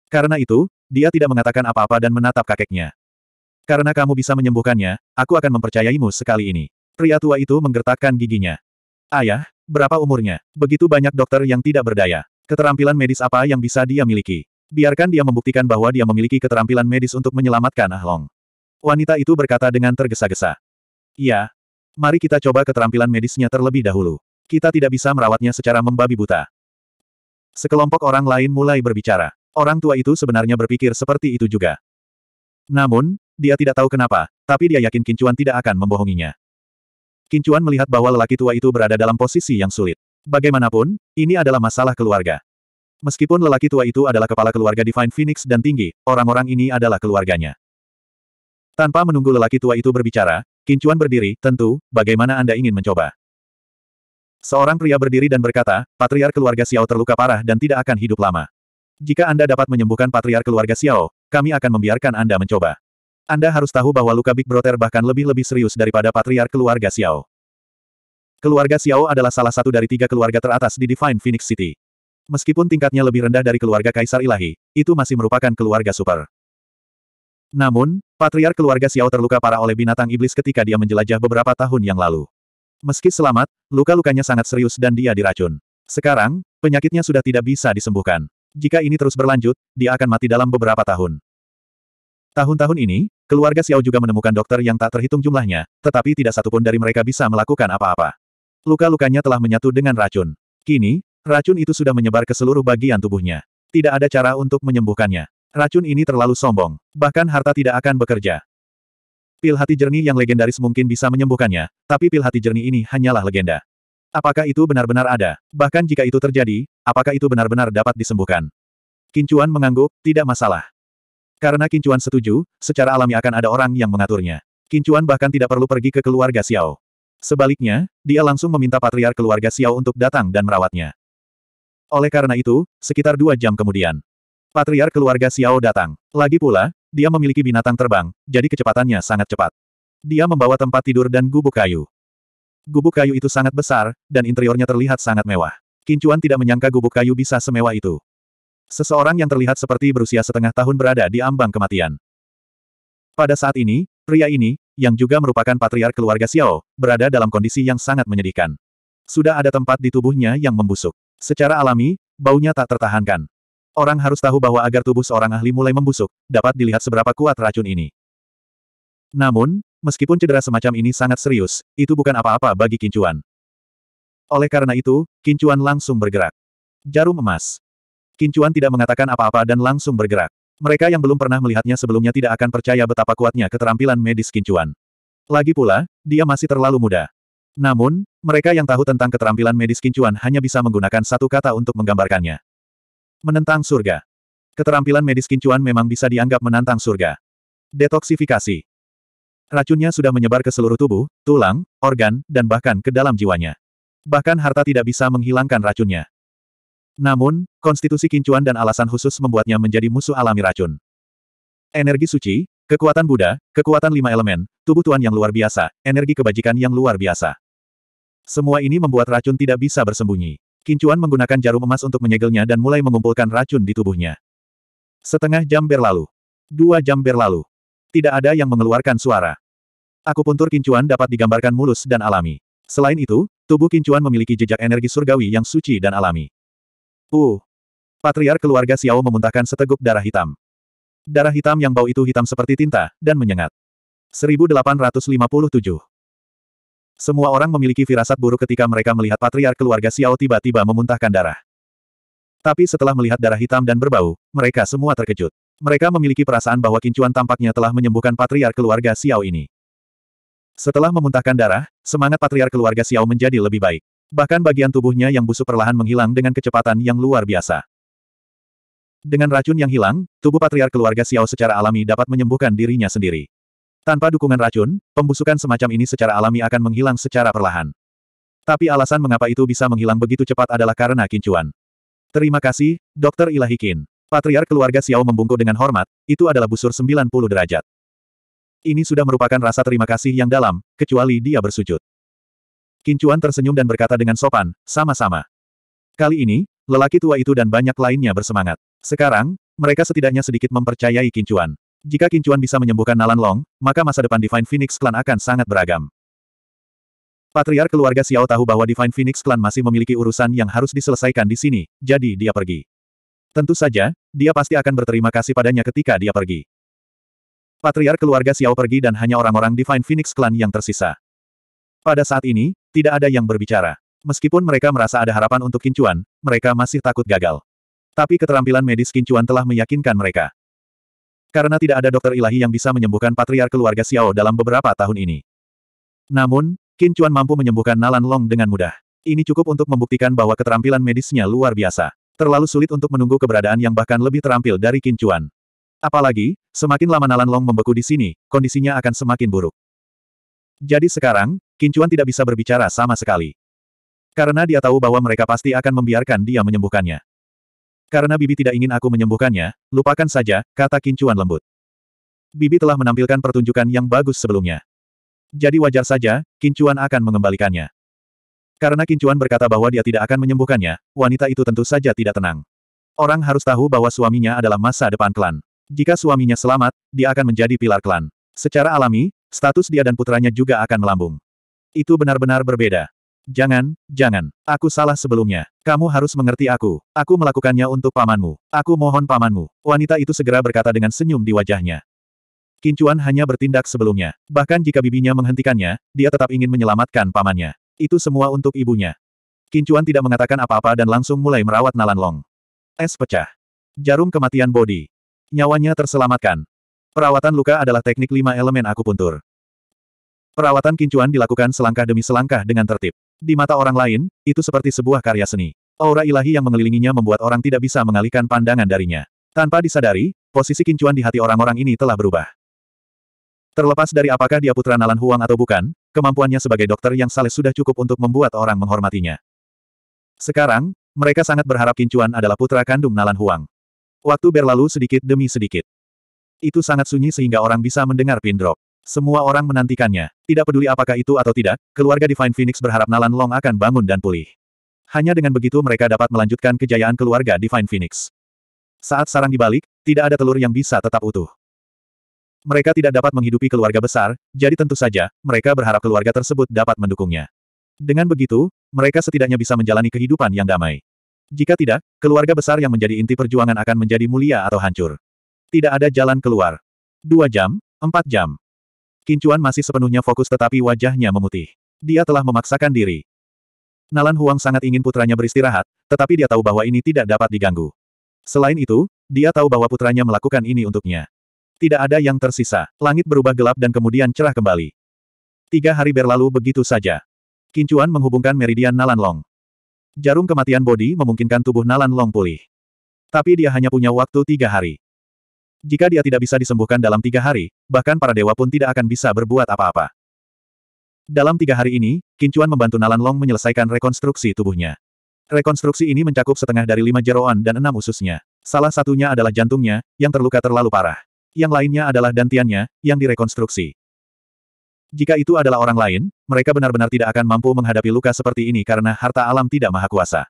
Karena itu, dia tidak mengatakan apa-apa dan menatap kakeknya. Karena kamu bisa menyembuhkannya, aku akan mempercayaimu sekali ini. Pria tua itu menggertakkan giginya. Ayah, berapa umurnya? Begitu banyak dokter yang tidak berdaya. Keterampilan medis apa yang bisa dia miliki? Biarkan dia membuktikan bahwa dia memiliki keterampilan medis untuk menyelamatkan Ah Long. Wanita itu berkata dengan tergesa-gesa. Iya, Mari kita coba keterampilan medisnya terlebih dahulu. Kita tidak bisa merawatnya secara membabi buta. Sekelompok orang lain mulai berbicara. Orang tua itu sebenarnya berpikir seperti itu juga. Namun, dia tidak tahu kenapa, tapi dia yakin Kincuan tidak akan membohonginya. Kincuan melihat bahwa lelaki tua itu berada dalam posisi yang sulit. Bagaimanapun, ini adalah masalah keluarga. Meskipun lelaki tua itu adalah kepala keluarga Divine Phoenix dan tinggi, orang-orang ini adalah keluarganya. Tanpa menunggu lelaki tua itu berbicara, Kincuan berdiri, tentu, bagaimana Anda ingin mencoba? Seorang pria berdiri dan berkata, patriar keluarga Xiao terluka parah dan tidak akan hidup lama. Jika Anda dapat menyembuhkan patriar keluarga Xiao, kami akan membiarkan Anda mencoba. Anda harus tahu bahwa luka Big Brother bahkan lebih-lebih serius daripada patriar keluarga Xiao. Keluarga Xiao adalah salah satu dari tiga keluarga teratas di Divine Phoenix City. Meskipun tingkatnya lebih rendah dari keluarga Kaisar Ilahi, itu masih merupakan keluarga super. Namun, patriar keluarga Xiao terluka parah oleh binatang iblis ketika dia menjelajah beberapa tahun yang lalu. Meski selamat, luka-lukanya sangat serius dan dia diracun. Sekarang, penyakitnya sudah tidak bisa disembuhkan. Jika ini terus berlanjut, dia akan mati dalam beberapa tahun. Tahun-tahun ini, keluarga Xiao juga menemukan dokter yang tak terhitung jumlahnya, tetapi tidak satupun dari mereka bisa melakukan apa-apa. Luka-lukanya telah menyatu dengan racun. Kini, racun itu sudah menyebar ke seluruh bagian tubuhnya. Tidak ada cara untuk menyembuhkannya. Racun ini terlalu sombong. Bahkan harta tidak akan bekerja. Pil hati jernih yang legendaris mungkin bisa menyembuhkannya, tapi pil hati jernih ini hanyalah legenda. Apakah itu benar-benar ada? Bahkan jika itu terjadi, apakah itu benar-benar dapat disembuhkan? Kincuan mengangguk, tidak masalah. Karena Kincuan setuju, secara alami akan ada orang yang mengaturnya. Kincuan bahkan tidak perlu pergi ke keluarga Xiao. Sebaliknya, dia langsung meminta patriar keluarga Xiao untuk datang dan merawatnya. Oleh karena itu, sekitar dua jam kemudian, Patriar keluarga Xiao datang. Lagi pula, dia memiliki binatang terbang, jadi kecepatannya sangat cepat. Dia membawa tempat tidur dan gubuk kayu. Gubuk kayu itu sangat besar, dan interiornya terlihat sangat mewah. Kincuan tidak menyangka gubuk kayu bisa semewah itu. Seseorang yang terlihat seperti berusia setengah tahun berada di ambang kematian. Pada saat ini, pria ini, yang juga merupakan patriar keluarga Xiao, berada dalam kondisi yang sangat menyedihkan. Sudah ada tempat di tubuhnya yang membusuk. Secara alami, baunya tak tertahankan. Orang harus tahu bahwa agar tubuh seorang ahli mulai membusuk, dapat dilihat seberapa kuat racun ini. Namun, meskipun cedera semacam ini sangat serius, itu bukan apa-apa bagi Kincuan. Oleh karena itu, Kincuan langsung bergerak. Jarum emas. Kincuan tidak mengatakan apa-apa dan langsung bergerak. Mereka yang belum pernah melihatnya sebelumnya tidak akan percaya betapa kuatnya keterampilan medis Kincuan. Lagi pula, dia masih terlalu muda. Namun, mereka yang tahu tentang keterampilan medis Kincuan hanya bisa menggunakan satu kata untuk menggambarkannya. Menentang surga. Keterampilan medis kincuan memang bisa dianggap menantang surga. Detoksifikasi. Racunnya sudah menyebar ke seluruh tubuh, tulang, organ, dan bahkan ke dalam jiwanya. Bahkan harta tidak bisa menghilangkan racunnya. Namun, konstitusi kincuan dan alasan khusus membuatnya menjadi musuh alami racun. Energi suci, kekuatan Buddha, kekuatan lima elemen, tubuh tuan yang luar biasa, energi kebajikan yang luar biasa. Semua ini membuat racun tidak bisa bersembunyi. Kincuan menggunakan jarum emas untuk menyegelnya dan mulai mengumpulkan racun di tubuhnya. Setengah jam berlalu. Dua jam berlalu. Tidak ada yang mengeluarkan suara. Aku Akupuntur Kincuan dapat digambarkan mulus dan alami. Selain itu, tubuh Kincuan memiliki jejak energi surgawi yang suci dan alami. Uh. patriar keluarga Xiao memuntahkan seteguk darah hitam. Darah hitam yang bau itu hitam seperti tinta, dan menyengat. 1857. Semua orang memiliki firasat buruk ketika mereka melihat patriark keluarga Xiao tiba-tiba memuntahkan darah. Tapi setelah melihat darah hitam dan berbau, mereka semua terkejut. Mereka memiliki perasaan bahwa kincuan tampaknya telah menyembuhkan patriark keluarga Xiao ini. Setelah memuntahkan darah, semangat patriark keluarga Xiao menjadi lebih baik. Bahkan bagian tubuhnya yang busuk perlahan menghilang dengan kecepatan yang luar biasa. Dengan racun yang hilang, tubuh patriark keluarga Xiao secara alami dapat menyembuhkan dirinya sendiri. Tanpa dukungan racun, pembusukan semacam ini secara alami akan menghilang secara perlahan. Tapi alasan mengapa itu bisa menghilang begitu cepat adalah karena kincuan. Terima kasih, Dr. Ilahikin. Patriar keluarga Xiao membungkuk dengan hormat, itu adalah busur 90 derajat. Ini sudah merupakan rasa terima kasih yang dalam, kecuali dia bersujud. Kincuan tersenyum dan berkata dengan sopan, sama-sama. Kali ini, lelaki tua itu dan banyak lainnya bersemangat. Sekarang, mereka setidaknya sedikit mempercayai Kincuan. Jika Kincuan bisa menyembuhkan Nalan Long, maka masa depan Divine Phoenix Clan akan sangat beragam. Patriar keluarga Xiao tahu bahwa Divine Phoenix Clan masih memiliki urusan yang harus diselesaikan di sini, jadi dia pergi. Tentu saja, dia pasti akan berterima kasih padanya ketika dia pergi. Patriar keluarga Xiao pergi dan hanya orang-orang Divine Phoenix Clan yang tersisa. Pada saat ini, tidak ada yang berbicara. Meskipun mereka merasa ada harapan untuk Kincuan, mereka masih takut gagal. Tapi keterampilan medis Kincuan telah meyakinkan mereka. Karena tidak ada dokter ilahi yang bisa menyembuhkan patriar keluarga Xiao dalam beberapa tahun ini. Namun, Qin Chuan mampu menyembuhkan Nalan Long dengan mudah. Ini cukup untuk membuktikan bahwa keterampilan medisnya luar biasa. Terlalu sulit untuk menunggu keberadaan yang bahkan lebih terampil dari Qin Chuan. Apalagi, semakin lama Nalan Long membeku di sini, kondisinya akan semakin buruk. Jadi sekarang, Qin Chuan tidak bisa berbicara sama sekali. Karena dia tahu bahwa mereka pasti akan membiarkan dia menyembuhkannya. Karena Bibi tidak ingin aku menyembuhkannya, lupakan saja, kata Kincuan lembut. Bibi telah menampilkan pertunjukan yang bagus sebelumnya. Jadi wajar saja, Kincuan akan mengembalikannya. Karena Kincuan berkata bahwa dia tidak akan menyembuhkannya, wanita itu tentu saja tidak tenang. Orang harus tahu bahwa suaminya adalah masa depan klan. Jika suaminya selamat, dia akan menjadi pilar klan. Secara alami, status dia dan putranya juga akan melambung. Itu benar-benar berbeda. Jangan, jangan. Aku salah sebelumnya. Kamu harus mengerti aku. Aku melakukannya untuk pamanmu. Aku mohon pamanmu. Wanita itu segera berkata dengan senyum di wajahnya. Kincuan hanya bertindak sebelumnya. Bahkan jika bibinya menghentikannya, dia tetap ingin menyelamatkan pamannya. Itu semua untuk ibunya. Kincuan tidak mengatakan apa-apa dan langsung mulai merawat Nalan Long. Es pecah. Jarum kematian bodi. Nyawanya terselamatkan. Perawatan luka adalah teknik lima elemen akupuntur. Perawatan kincuan dilakukan selangkah demi selangkah dengan tertib. Di mata orang lain, itu seperti sebuah karya seni. Aura ilahi yang mengelilinginya membuat orang tidak bisa mengalihkan pandangan darinya. Tanpa disadari, posisi kincuan di hati orang-orang ini telah berubah. Terlepas dari apakah dia putra Nalan Huang atau bukan, kemampuannya sebagai dokter yang saleh sudah cukup untuk membuat orang menghormatinya. Sekarang, mereka sangat berharap kincuan adalah putra kandung Nalan Huang. Waktu berlalu sedikit demi sedikit. Itu sangat sunyi sehingga orang bisa mendengar pin semua orang menantikannya. Tidak peduli apakah itu atau tidak, keluarga Divine Phoenix berharap Nalan Long akan bangun dan pulih. Hanya dengan begitu mereka dapat melanjutkan kejayaan keluarga Divine Phoenix. Saat sarang dibalik, tidak ada telur yang bisa tetap utuh. Mereka tidak dapat menghidupi keluarga besar, jadi tentu saja, mereka berharap keluarga tersebut dapat mendukungnya. Dengan begitu, mereka setidaknya bisa menjalani kehidupan yang damai. Jika tidak, keluarga besar yang menjadi inti perjuangan akan menjadi mulia atau hancur. Tidak ada jalan keluar. Dua jam, empat jam. Kincuan masih sepenuhnya fokus tetapi wajahnya memutih. Dia telah memaksakan diri. Nalan Huang sangat ingin putranya beristirahat, tetapi dia tahu bahwa ini tidak dapat diganggu. Selain itu, dia tahu bahwa putranya melakukan ini untuknya. Tidak ada yang tersisa. Langit berubah gelap dan kemudian cerah kembali. Tiga hari berlalu begitu saja. Kincuan menghubungkan meridian Nalan Long. Jarum kematian Bodi memungkinkan tubuh Nalan Long pulih. Tapi dia hanya punya waktu tiga hari. Jika dia tidak bisa disembuhkan dalam tiga hari, bahkan para dewa pun tidak akan bisa berbuat apa-apa. Dalam tiga hari ini, Kincuan membantu Nalan Long menyelesaikan rekonstruksi tubuhnya. Rekonstruksi ini mencakup setengah dari lima jeroan dan enam ususnya. Salah satunya adalah jantungnya, yang terluka terlalu parah. Yang lainnya adalah dantiannya, yang direkonstruksi. Jika itu adalah orang lain, mereka benar-benar tidak akan mampu menghadapi luka seperti ini karena harta alam tidak maha kuasa.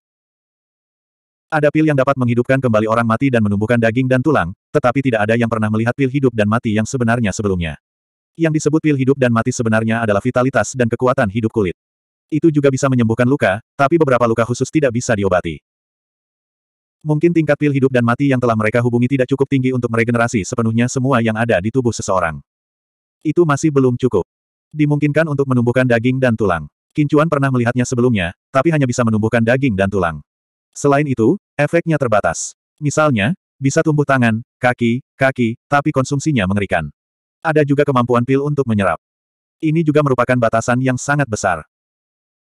Ada pil yang dapat menghidupkan kembali orang mati dan menumbuhkan daging dan tulang, tetapi tidak ada yang pernah melihat pil hidup dan mati yang sebenarnya sebelumnya. Yang disebut pil hidup dan mati sebenarnya adalah vitalitas dan kekuatan hidup kulit. Itu juga bisa menyembuhkan luka, tapi beberapa luka khusus tidak bisa diobati. Mungkin tingkat pil hidup dan mati yang telah mereka hubungi tidak cukup tinggi untuk meregenerasi sepenuhnya semua yang ada di tubuh seseorang. Itu masih belum cukup. Dimungkinkan untuk menumbuhkan daging dan tulang. Kincuan pernah melihatnya sebelumnya, tapi hanya bisa menumbuhkan daging dan tulang. Selain itu, efeknya terbatas. Misalnya, bisa tumbuh tangan, kaki, kaki, tapi konsumsinya mengerikan. Ada juga kemampuan pil untuk menyerap. Ini juga merupakan batasan yang sangat besar.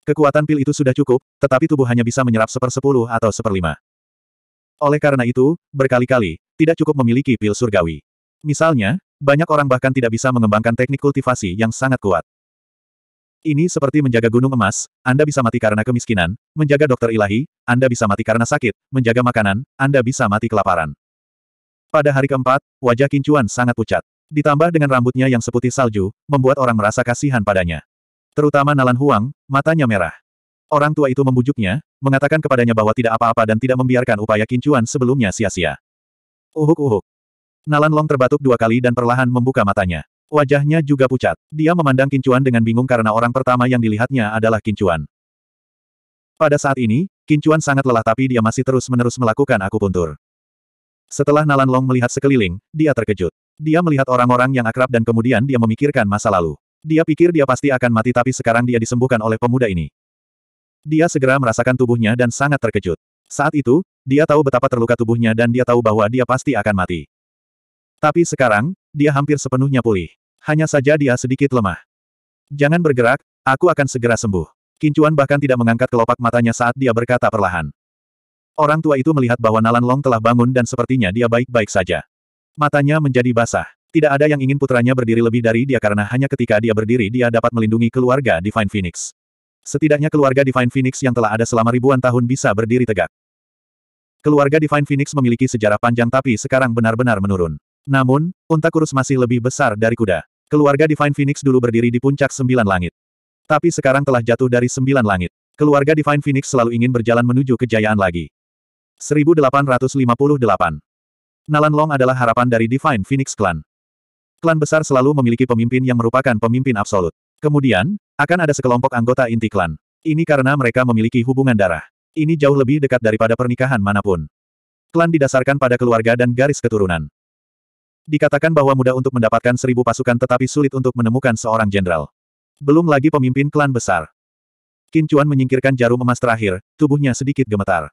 Kekuatan pil itu sudah cukup, tetapi tubuh hanya bisa menyerap sepersepuluh atau seperlima. Oleh karena itu, berkali-kali, tidak cukup memiliki pil surgawi. Misalnya, banyak orang bahkan tidak bisa mengembangkan teknik kultivasi yang sangat kuat. Ini seperti menjaga gunung emas, Anda bisa mati karena kemiskinan, menjaga dokter ilahi, Anda bisa mati karena sakit, menjaga makanan, Anda bisa mati kelaparan. Pada hari keempat, wajah Kincuan sangat pucat. Ditambah dengan rambutnya yang seputih salju, membuat orang merasa kasihan padanya. Terutama Nalan Huang, matanya merah. Orang tua itu membujuknya, mengatakan kepadanya bahwa tidak apa-apa dan tidak membiarkan upaya Kincuan sebelumnya sia-sia. Uhuk-uhuk. Nalan Long terbatuk dua kali dan perlahan membuka matanya. Wajahnya juga pucat. Dia memandang Kincuan dengan bingung karena orang pertama yang dilihatnya adalah Kincuan. Pada saat ini, Kincuan sangat lelah tapi dia masih terus-menerus melakukan akupuntur. Setelah Nalan Long melihat sekeliling, dia terkejut. Dia melihat orang-orang yang akrab dan kemudian dia memikirkan masa lalu. Dia pikir dia pasti akan mati tapi sekarang dia disembuhkan oleh pemuda ini. Dia segera merasakan tubuhnya dan sangat terkejut. Saat itu, dia tahu betapa terluka tubuhnya dan dia tahu bahwa dia pasti akan mati. Tapi sekarang, dia hampir sepenuhnya pulih. Hanya saja dia sedikit lemah. Jangan bergerak, aku akan segera sembuh. Kincuan bahkan tidak mengangkat kelopak matanya saat dia berkata perlahan. Orang tua itu melihat bahwa Nalan Long telah bangun dan sepertinya dia baik-baik saja. Matanya menjadi basah. Tidak ada yang ingin putranya berdiri lebih dari dia karena hanya ketika dia berdiri dia dapat melindungi keluarga Divine Phoenix. Setidaknya keluarga Divine Phoenix yang telah ada selama ribuan tahun bisa berdiri tegak. Keluarga Divine Phoenix memiliki sejarah panjang tapi sekarang benar-benar menurun. Namun, unta kurus masih lebih besar dari kuda. Keluarga Divine Phoenix dulu berdiri di puncak sembilan langit. Tapi sekarang telah jatuh dari sembilan langit. Keluarga Divine Phoenix selalu ingin berjalan menuju kejayaan lagi. 1858 Nalan Long adalah harapan dari Divine Phoenix Clan. Klan besar selalu memiliki pemimpin yang merupakan pemimpin absolut. Kemudian, akan ada sekelompok anggota inti klan. Ini karena mereka memiliki hubungan darah. Ini jauh lebih dekat daripada pernikahan manapun. Klan didasarkan pada keluarga dan garis keturunan. Dikatakan bahwa mudah untuk mendapatkan seribu pasukan tetapi sulit untuk menemukan seorang jenderal. Belum lagi pemimpin klan besar. Qin Chuan menyingkirkan jarum emas terakhir, tubuhnya sedikit gemetar.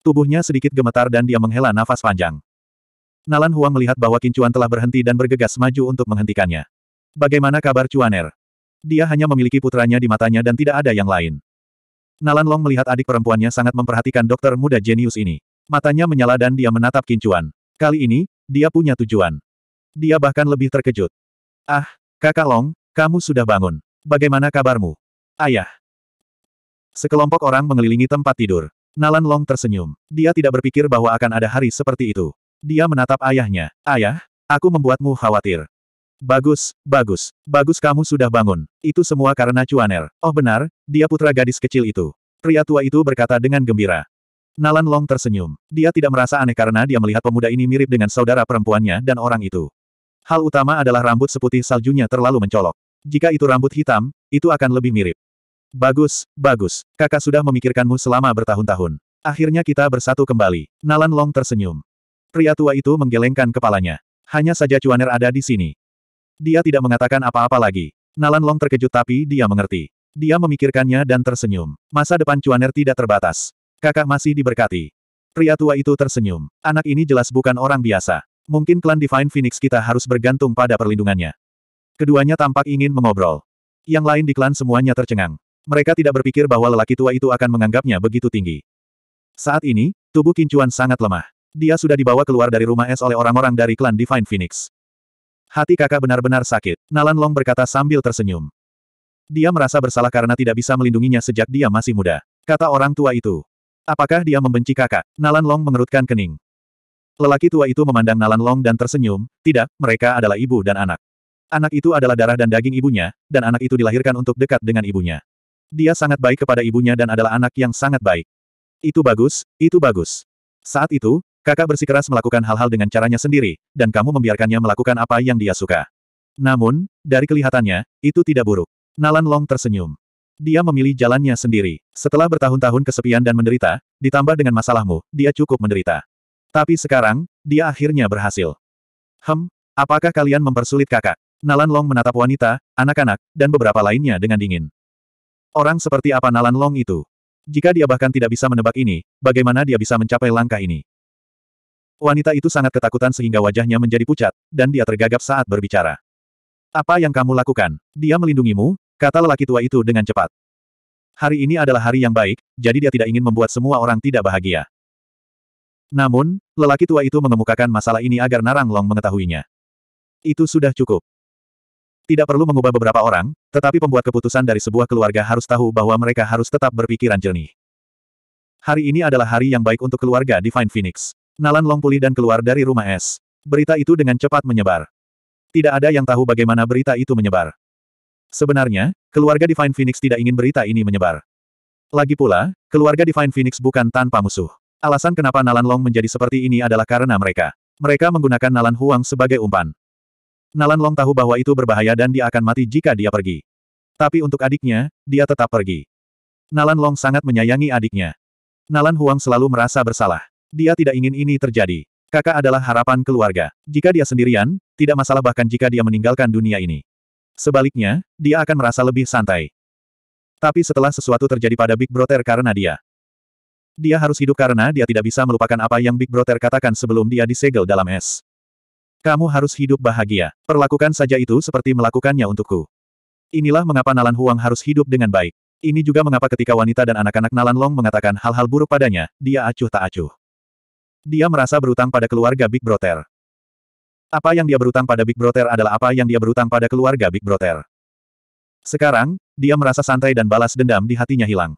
Tubuhnya sedikit gemetar dan dia menghela nafas panjang. Nalan Huang melihat bahwa Qin Chuan telah berhenti dan bergegas maju untuk menghentikannya. Bagaimana kabar Chuaner? Dia hanya memiliki putranya di matanya dan tidak ada yang lain. Nalan Long melihat adik perempuannya sangat memperhatikan dokter muda jenius ini. Matanya menyala dan dia menatap Qin Chuan. Kali ini, dia punya tujuan. Dia bahkan lebih terkejut. Ah, kakak Long, kamu sudah bangun. Bagaimana kabarmu? Ayah. Sekelompok orang mengelilingi tempat tidur. Nalan Long tersenyum. Dia tidak berpikir bahwa akan ada hari seperti itu. Dia menatap ayahnya. Ayah, aku membuatmu khawatir. Bagus, bagus, bagus kamu sudah bangun. Itu semua karena Cuaner. Oh benar, dia putra gadis kecil itu. Pria tua itu berkata dengan gembira. Nalan Long tersenyum. Dia tidak merasa aneh karena dia melihat pemuda ini mirip dengan saudara perempuannya dan orang itu. Hal utama adalah rambut seputih saljunya terlalu mencolok. Jika itu rambut hitam, itu akan lebih mirip. Bagus, bagus. Kakak sudah memikirkanmu selama bertahun-tahun. Akhirnya kita bersatu kembali. Nalan Long tersenyum. Pria tua itu menggelengkan kepalanya. Hanya saja Cuaner ada di sini. Dia tidak mengatakan apa-apa lagi. Nalan Long terkejut tapi dia mengerti. Dia memikirkannya dan tersenyum. Masa depan Cuaner tidak terbatas. Kakak masih diberkati. Pria tua itu tersenyum. Anak ini jelas bukan orang biasa. Mungkin klan Divine Phoenix kita harus bergantung pada perlindungannya. Keduanya tampak ingin mengobrol. Yang lain di klan semuanya tercengang. Mereka tidak berpikir bahwa lelaki tua itu akan menganggapnya begitu tinggi. Saat ini, tubuh Kincuan sangat lemah. Dia sudah dibawa keluar dari rumah es oleh orang-orang dari klan Divine Phoenix. Hati kakak benar-benar sakit, Nalan Long berkata sambil tersenyum. Dia merasa bersalah karena tidak bisa melindunginya sejak dia masih muda. Kata orang tua itu. Apakah dia membenci kakak? Nalan Long mengerutkan kening. Lelaki tua itu memandang Nalan Long dan tersenyum, tidak, mereka adalah ibu dan anak. Anak itu adalah darah dan daging ibunya, dan anak itu dilahirkan untuk dekat dengan ibunya. Dia sangat baik kepada ibunya dan adalah anak yang sangat baik. Itu bagus, itu bagus. Saat itu, kakak bersikeras melakukan hal-hal dengan caranya sendiri, dan kamu membiarkannya melakukan apa yang dia suka. Namun, dari kelihatannya, itu tidak buruk. Nalan Long tersenyum. Dia memilih jalannya sendiri. Setelah bertahun-tahun kesepian dan menderita, ditambah dengan masalahmu, dia cukup menderita. Tapi sekarang, dia akhirnya berhasil. Hem, apakah kalian mempersulit kakak? Nalan Long menatap wanita, anak-anak, dan beberapa lainnya dengan dingin. Orang seperti apa Nalan Long itu? Jika dia bahkan tidak bisa menebak ini, bagaimana dia bisa mencapai langkah ini? Wanita itu sangat ketakutan sehingga wajahnya menjadi pucat, dan dia tergagap saat berbicara. Apa yang kamu lakukan? Dia melindungimu, Kata lelaki tua itu dengan cepat. Hari ini adalah hari yang baik, jadi dia tidak ingin membuat semua orang tidak bahagia. Namun, lelaki tua itu mengemukakan masalah ini agar Narang Long mengetahuinya. Itu sudah cukup. Tidak perlu mengubah beberapa orang, tetapi pembuat keputusan dari sebuah keluarga harus tahu bahwa mereka harus tetap berpikiran jernih. Hari ini adalah hari yang baik untuk keluarga Divine Phoenix. Nalan Long pulih dan keluar dari rumah es. Berita itu dengan cepat menyebar. Tidak ada yang tahu bagaimana berita itu menyebar. Sebenarnya, keluarga Divine Phoenix tidak ingin berita ini menyebar. Lagi pula, keluarga Divine Phoenix bukan tanpa musuh. Alasan kenapa Nalan Long menjadi seperti ini adalah karena mereka. Mereka menggunakan Nalan Huang sebagai umpan. Nalan Long tahu bahwa itu berbahaya dan dia akan mati jika dia pergi. Tapi untuk adiknya, dia tetap pergi. Nalan Long sangat menyayangi adiknya. Nalan Huang selalu merasa bersalah. Dia tidak ingin ini terjadi. Kakak adalah harapan keluarga. Jika dia sendirian, tidak masalah bahkan jika dia meninggalkan dunia ini. Sebaliknya, dia akan merasa lebih santai. Tapi setelah sesuatu terjadi pada Big Brother karena dia. Dia harus hidup karena dia tidak bisa melupakan apa yang Big Brother katakan sebelum dia disegel dalam es. Kamu harus hidup bahagia. Perlakukan saja itu seperti melakukannya untukku. Inilah mengapa Nalan Huang harus hidup dengan baik. Ini juga mengapa ketika wanita dan anak-anak Nalan Long mengatakan hal-hal buruk padanya, dia acuh tak acuh. Dia merasa berutang pada keluarga Big Brother. Apa yang dia berutang pada Big Brother adalah apa yang dia berutang pada keluarga Big Brother. Sekarang, dia merasa santai dan balas dendam di hatinya hilang.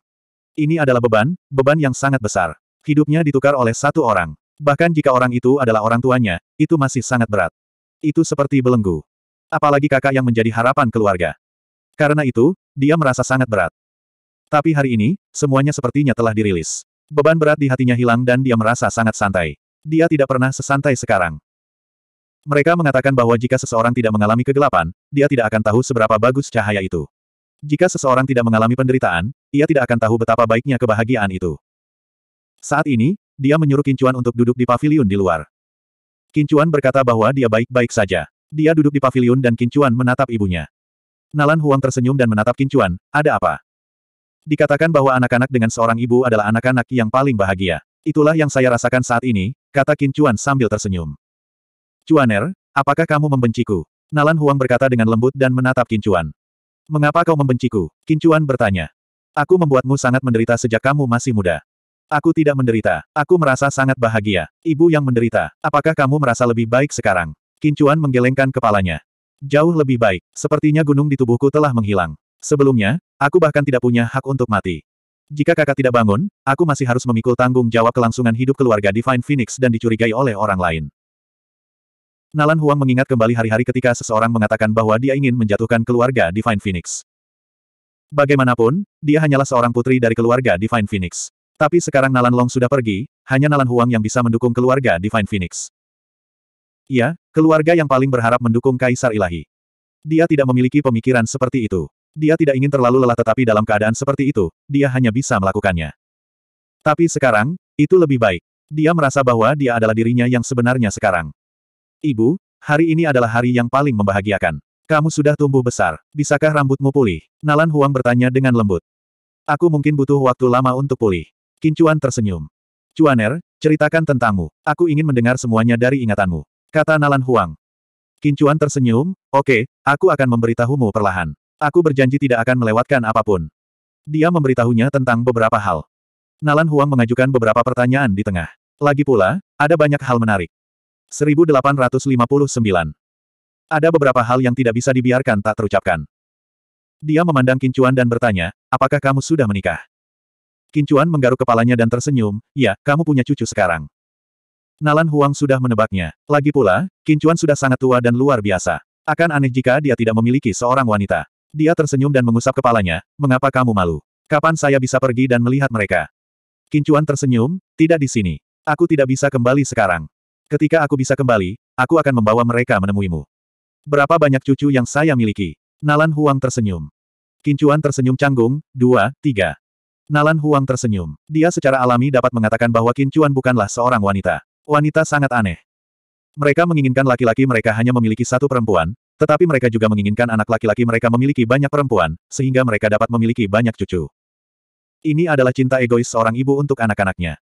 Ini adalah beban, beban yang sangat besar. Hidupnya ditukar oleh satu orang. Bahkan jika orang itu adalah orang tuanya, itu masih sangat berat. Itu seperti belenggu. Apalagi kakak yang menjadi harapan keluarga. Karena itu, dia merasa sangat berat. Tapi hari ini, semuanya sepertinya telah dirilis. Beban berat di hatinya hilang dan dia merasa sangat santai. Dia tidak pernah sesantai sekarang. Mereka mengatakan bahwa jika seseorang tidak mengalami kegelapan, dia tidak akan tahu seberapa bagus cahaya itu. Jika seseorang tidak mengalami penderitaan, ia tidak akan tahu betapa baiknya kebahagiaan itu. Saat ini, dia menyuruh Kincuan untuk duduk di pavilion di luar. Kincuan berkata bahwa dia baik-baik saja. Dia duduk di pavilion dan Kincuan menatap ibunya. Nalan Huang tersenyum dan menatap Kincuan, ada apa? Dikatakan bahwa anak-anak dengan seorang ibu adalah anak-anak yang paling bahagia. Itulah yang saya rasakan saat ini, kata Kincuan sambil tersenyum. Cuaner, apakah kamu membenciku? Nalan Huang berkata dengan lembut dan menatap Kincuan. Mengapa kau membenciku? Kincuan bertanya. Aku membuatmu sangat menderita sejak kamu masih muda. Aku tidak menderita. Aku merasa sangat bahagia. Ibu yang menderita. Apakah kamu merasa lebih baik sekarang? Kincuan menggelengkan kepalanya. Jauh lebih baik. Sepertinya gunung di tubuhku telah menghilang. Sebelumnya, aku bahkan tidak punya hak untuk mati. Jika kakak tidak bangun, aku masih harus memikul tanggung jawab kelangsungan hidup keluarga Divine Phoenix dan dicurigai oleh orang lain. Nalan Huang mengingat kembali hari-hari ketika seseorang mengatakan bahwa dia ingin menjatuhkan keluarga Divine Phoenix. Bagaimanapun, dia hanyalah seorang putri dari keluarga Divine Phoenix. Tapi sekarang Nalan Long sudah pergi, hanya Nalan Huang yang bisa mendukung keluarga Divine Phoenix. Iya, keluarga yang paling berharap mendukung Kaisar Ilahi. Dia tidak memiliki pemikiran seperti itu. Dia tidak ingin terlalu lelah tetapi dalam keadaan seperti itu, dia hanya bisa melakukannya. Tapi sekarang, itu lebih baik. Dia merasa bahwa dia adalah dirinya yang sebenarnya sekarang. Ibu, hari ini adalah hari yang paling membahagiakan. Kamu sudah tumbuh besar, bisakah rambutmu pulih? Nalan Huang bertanya dengan lembut. Aku mungkin butuh waktu lama untuk pulih. Kincuan tersenyum. Cuaner, ceritakan tentangmu. Aku ingin mendengar semuanya dari ingatanmu. Kata Nalan Huang. Kincuan tersenyum, oke, okay, aku akan memberitahumu perlahan. Aku berjanji tidak akan melewatkan apapun. Dia memberitahunya tentang beberapa hal. Nalan Huang mengajukan beberapa pertanyaan di tengah. Lagi pula, ada banyak hal menarik. 1859. Ada beberapa hal yang tidak bisa dibiarkan tak terucapkan. Dia memandang Kincuan dan bertanya, apakah kamu sudah menikah? Kincuan menggaruk kepalanya dan tersenyum, ya, kamu punya cucu sekarang. Nalan Huang sudah menebaknya. Lagi pula, Kincuan sudah sangat tua dan luar biasa. Akan aneh jika dia tidak memiliki seorang wanita. Dia tersenyum dan mengusap kepalanya, mengapa kamu malu? Kapan saya bisa pergi dan melihat mereka? Kincuan tersenyum, tidak di sini. Aku tidak bisa kembali sekarang. Ketika aku bisa kembali, aku akan membawa mereka menemuimu. Berapa banyak cucu yang saya miliki? Nalan Huang tersenyum. Kincuan tersenyum canggung, dua, tiga. Nalan Huang tersenyum. Dia secara alami dapat mengatakan bahwa Kincuan bukanlah seorang wanita. Wanita sangat aneh. Mereka menginginkan laki-laki mereka hanya memiliki satu perempuan, tetapi mereka juga menginginkan anak laki-laki mereka memiliki banyak perempuan, sehingga mereka dapat memiliki banyak cucu. Ini adalah cinta egois seorang ibu untuk anak-anaknya.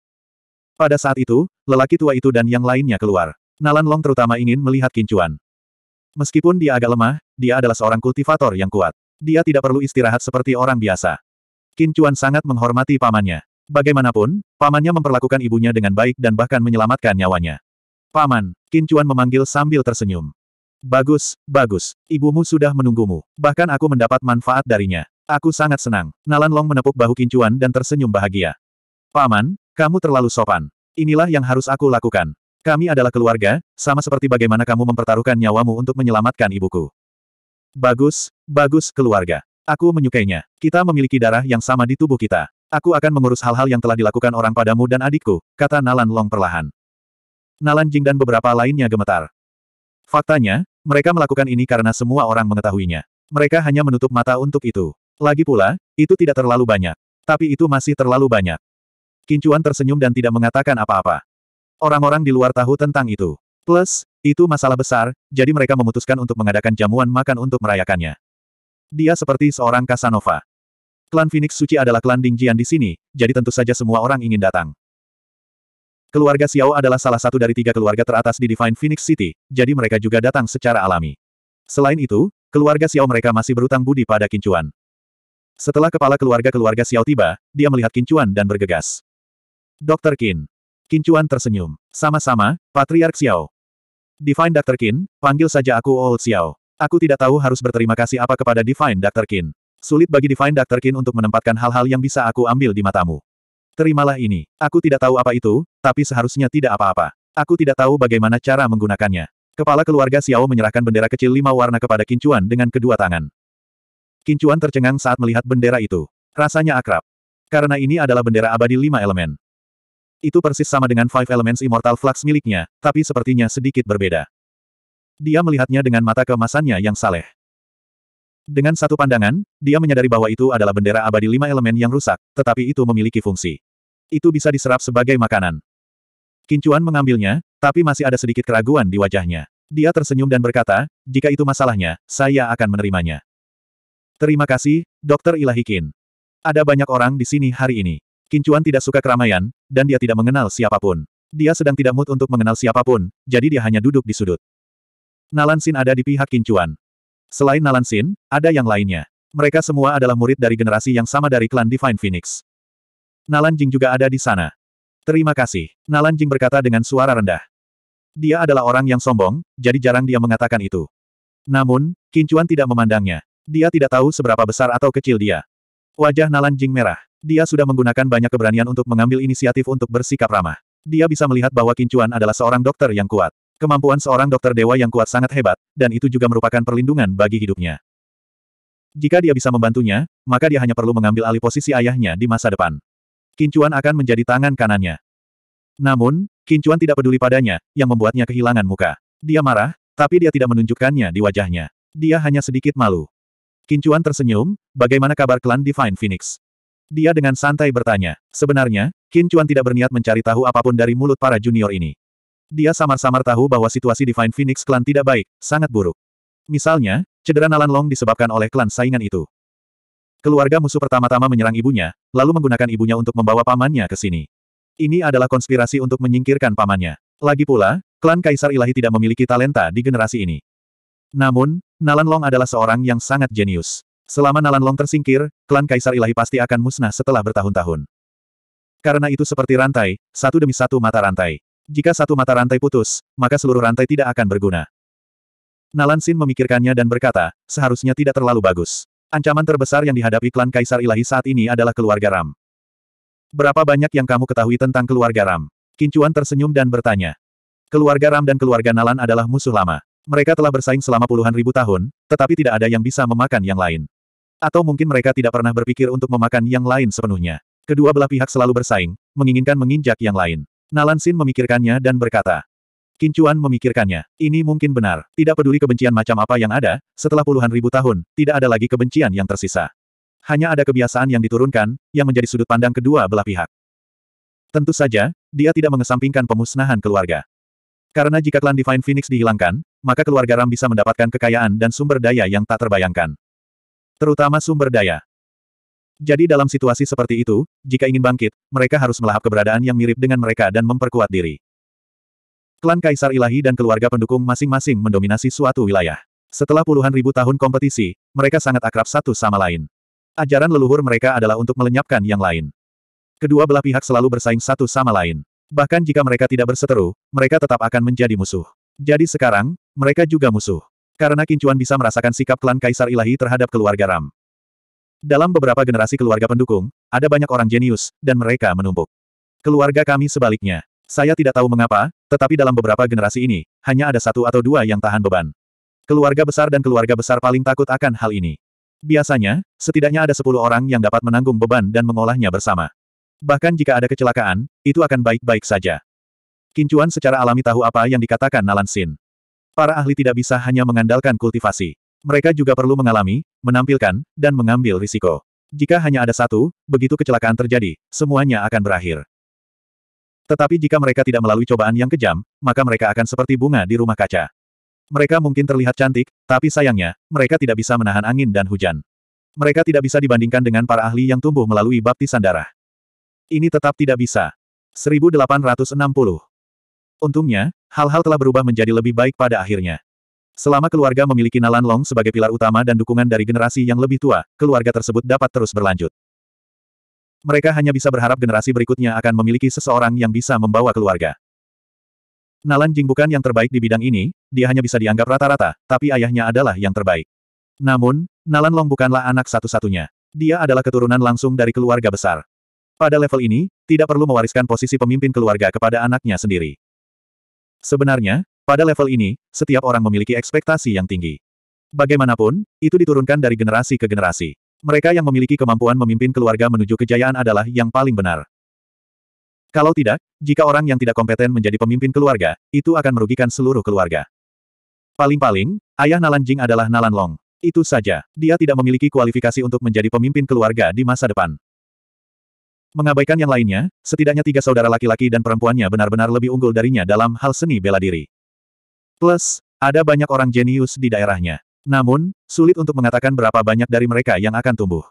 Pada saat itu, lelaki tua itu dan yang lainnya keluar. Nalan Long terutama ingin melihat kincuan. Meskipun dia agak lemah, dia adalah seorang kultivator yang kuat. Dia tidak perlu istirahat seperti orang biasa. Kincuan sangat menghormati pamannya. Bagaimanapun, pamannya memperlakukan ibunya dengan baik dan bahkan menyelamatkan nyawanya. Paman, Kincuan memanggil sambil tersenyum. Bagus, bagus. Ibumu sudah menunggumu. Bahkan aku mendapat manfaat darinya. Aku sangat senang. Nalan Long menepuk bahu Kincuan dan tersenyum bahagia. Paman, kamu terlalu sopan. Inilah yang harus aku lakukan. Kami adalah keluarga, sama seperti bagaimana kamu mempertaruhkan nyawamu untuk menyelamatkan ibuku. Bagus, bagus keluarga. Aku menyukainya. Kita memiliki darah yang sama di tubuh kita. Aku akan mengurus hal-hal yang telah dilakukan orang padamu dan adikku, kata Nalan Long perlahan. Nalan Jing dan beberapa lainnya gemetar. Faktanya, mereka melakukan ini karena semua orang mengetahuinya. Mereka hanya menutup mata untuk itu. Lagi pula, itu tidak terlalu banyak. Tapi itu masih terlalu banyak. Kincuan tersenyum dan tidak mengatakan apa-apa. Orang-orang di luar tahu tentang itu. Plus, itu masalah besar, jadi mereka memutuskan untuk mengadakan jamuan makan untuk merayakannya. Dia seperti seorang Casanova. Klan Phoenix Suci adalah klan Dingjian di sini, jadi tentu saja semua orang ingin datang. Keluarga Xiao adalah salah satu dari tiga keluarga teratas di Divine Phoenix City, jadi mereka juga datang secara alami. Selain itu, keluarga Xiao mereka masih berutang budi pada Kincuan. Setelah kepala keluarga-keluarga Xiao tiba, dia melihat Kincuan dan bergegas. Dr. Qin. Chuan tersenyum. Sama-sama, Patriark Xiao. Divine Dr. Qin, panggil saja aku Old oh Xiao. Aku tidak tahu harus berterima kasih apa kepada Divine Dr. Qin. Sulit bagi Divine Dr. Qin untuk menempatkan hal-hal yang bisa aku ambil di matamu. Terimalah ini. Aku tidak tahu apa itu, tapi seharusnya tidak apa-apa. Aku tidak tahu bagaimana cara menggunakannya. Kepala keluarga Xiao menyerahkan bendera kecil lima warna kepada Qin Chuan dengan kedua tangan. Qin Chuan tercengang saat melihat bendera itu. Rasanya akrab. Karena ini adalah bendera abadi lima elemen. Itu persis sama dengan Five Elements Immortal Flux miliknya, tapi sepertinya sedikit berbeda. Dia melihatnya dengan mata keemasannya yang saleh. Dengan satu pandangan, dia menyadari bahwa itu adalah bendera abadi lima elemen yang rusak, tetapi itu memiliki fungsi. Itu bisa diserap sebagai makanan. Kincuan mengambilnya, tapi masih ada sedikit keraguan di wajahnya. Dia tersenyum dan berkata, jika itu masalahnya, saya akan menerimanya. Terima kasih, Dokter Ilahikin. Ada banyak orang di sini hari ini. Kincuan tidak suka keramaian, dan dia tidak mengenal siapapun. Dia sedang tidak mood untuk mengenal siapapun, jadi dia hanya duduk di sudut. Nalan Sin ada di pihak Kincuan. Selain Nalan Sin, ada yang lainnya. Mereka semua adalah murid dari generasi yang sama dari klan Divine Phoenix. Nalan Jing juga ada di sana. Terima kasih, Nalan Jing berkata dengan suara rendah. Dia adalah orang yang sombong, jadi jarang dia mengatakan itu. Namun, Kincuan tidak memandangnya. Dia tidak tahu seberapa besar atau kecil dia. Wajah Nalan Jing merah. Dia sudah menggunakan banyak keberanian untuk mengambil inisiatif untuk bersikap ramah. Dia bisa melihat bahwa Kincuan adalah seorang dokter yang kuat. Kemampuan seorang dokter dewa yang kuat sangat hebat, dan itu juga merupakan perlindungan bagi hidupnya. Jika dia bisa membantunya, maka dia hanya perlu mengambil alih posisi ayahnya di masa depan. Kincuan akan menjadi tangan kanannya. Namun, Kincuan tidak peduli padanya, yang membuatnya kehilangan muka. Dia marah, tapi dia tidak menunjukkannya di wajahnya. Dia hanya sedikit malu. Kincuan tersenyum, bagaimana kabar klan Divine Phoenix? Dia dengan santai bertanya. Sebenarnya, Qin Chuan tidak berniat mencari tahu apapun dari mulut para junior ini. Dia samar-samar tahu bahwa situasi Divine Phoenix klan tidak baik, sangat buruk. Misalnya, cedera Nalan Long disebabkan oleh klan saingan itu. Keluarga musuh pertama-tama menyerang ibunya, lalu menggunakan ibunya untuk membawa pamannya ke sini. Ini adalah konspirasi untuk menyingkirkan pamannya. Lagi pula, klan Kaisar Ilahi tidak memiliki talenta di generasi ini. Namun, Nalan Long adalah seorang yang sangat jenius. Selama Nalan Long tersingkir, klan Kaisar Ilahi pasti akan musnah setelah bertahun-tahun. Karena itu seperti rantai, satu demi satu mata rantai. Jika satu mata rantai putus, maka seluruh rantai tidak akan berguna. Nalan Sin memikirkannya dan berkata, seharusnya tidak terlalu bagus. Ancaman terbesar yang dihadapi klan Kaisar Ilahi saat ini adalah keluarga Ram. Berapa banyak yang kamu ketahui tentang keluarga Ram? Kincuan tersenyum dan bertanya. Keluarga Ram dan keluarga Nalan adalah musuh lama. Mereka telah bersaing selama puluhan ribu tahun, tetapi tidak ada yang bisa memakan yang lain. Atau mungkin mereka tidak pernah berpikir untuk memakan yang lain sepenuhnya. Kedua belah pihak selalu bersaing, menginginkan menginjak yang lain. Nalan Sin memikirkannya dan berkata. Kincuan memikirkannya. Ini mungkin benar. Tidak peduli kebencian macam apa yang ada, setelah puluhan ribu tahun, tidak ada lagi kebencian yang tersisa. Hanya ada kebiasaan yang diturunkan, yang menjadi sudut pandang kedua belah pihak. Tentu saja, dia tidak mengesampingkan pemusnahan keluarga. Karena jika klan Divine Phoenix dihilangkan, maka keluarga Ram bisa mendapatkan kekayaan dan sumber daya yang tak terbayangkan terutama sumber daya. Jadi dalam situasi seperti itu, jika ingin bangkit, mereka harus melahap keberadaan yang mirip dengan mereka dan memperkuat diri. Klan Kaisar Ilahi dan keluarga pendukung masing-masing mendominasi suatu wilayah. Setelah puluhan ribu tahun kompetisi, mereka sangat akrab satu sama lain. Ajaran leluhur mereka adalah untuk melenyapkan yang lain. Kedua belah pihak selalu bersaing satu sama lain. Bahkan jika mereka tidak berseteru, mereka tetap akan menjadi musuh. Jadi sekarang, mereka juga musuh. Karena Kincuan bisa merasakan sikap klan Kaisar Ilahi terhadap keluarga Ram. Dalam beberapa generasi keluarga pendukung, ada banyak orang jenius, dan mereka menumpuk. Keluarga kami sebaliknya. Saya tidak tahu mengapa, tetapi dalam beberapa generasi ini, hanya ada satu atau dua yang tahan beban. Keluarga besar dan keluarga besar paling takut akan hal ini. Biasanya, setidaknya ada sepuluh orang yang dapat menanggung beban dan mengolahnya bersama. Bahkan jika ada kecelakaan, itu akan baik-baik saja. Kincuan secara alami tahu apa yang dikatakan Nalan Sin para ahli tidak bisa hanya mengandalkan kultivasi. Mereka juga perlu mengalami, menampilkan, dan mengambil risiko. Jika hanya ada satu, begitu kecelakaan terjadi, semuanya akan berakhir. Tetapi jika mereka tidak melalui cobaan yang kejam, maka mereka akan seperti bunga di rumah kaca. Mereka mungkin terlihat cantik, tapi sayangnya, mereka tidak bisa menahan angin dan hujan. Mereka tidak bisa dibandingkan dengan para ahli yang tumbuh melalui baptisan darah. Ini tetap tidak bisa. 1860. Untungnya, hal-hal telah berubah menjadi lebih baik pada akhirnya. Selama keluarga memiliki Nalan Long sebagai pilar utama dan dukungan dari generasi yang lebih tua, keluarga tersebut dapat terus berlanjut. Mereka hanya bisa berharap generasi berikutnya akan memiliki seseorang yang bisa membawa keluarga. Nalan Jing bukan yang terbaik di bidang ini, dia hanya bisa dianggap rata-rata, tapi ayahnya adalah yang terbaik. Namun, Nalan Long bukanlah anak satu-satunya. Dia adalah keturunan langsung dari keluarga besar. Pada level ini, tidak perlu mewariskan posisi pemimpin keluarga kepada anaknya sendiri. Sebenarnya, pada level ini, setiap orang memiliki ekspektasi yang tinggi. Bagaimanapun, itu diturunkan dari generasi ke generasi. Mereka yang memiliki kemampuan memimpin keluarga menuju kejayaan adalah yang paling benar. Kalau tidak, jika orang yang tidak kompeten menjadi pemimpin keluarga, itu akan merugikan seluruh keluarga. Paling-paling, ayah Nalan Jing adalah Nalan Long. Itu saja, dia tidak memiliki kualifikasi untuk menjadi pemimpin keluarga di masa depan. Mengabaikan yang lainnya, setidaknya tiga saudara laki-laki dan perempuannya benar-benar lebih unggul darinya dalam hal seni bela diri. Plus, ada banyak orang jenius di daerahnya. Namun, sulit untuk mengatakan berapa banyak dari mereka yang akan tumbuh.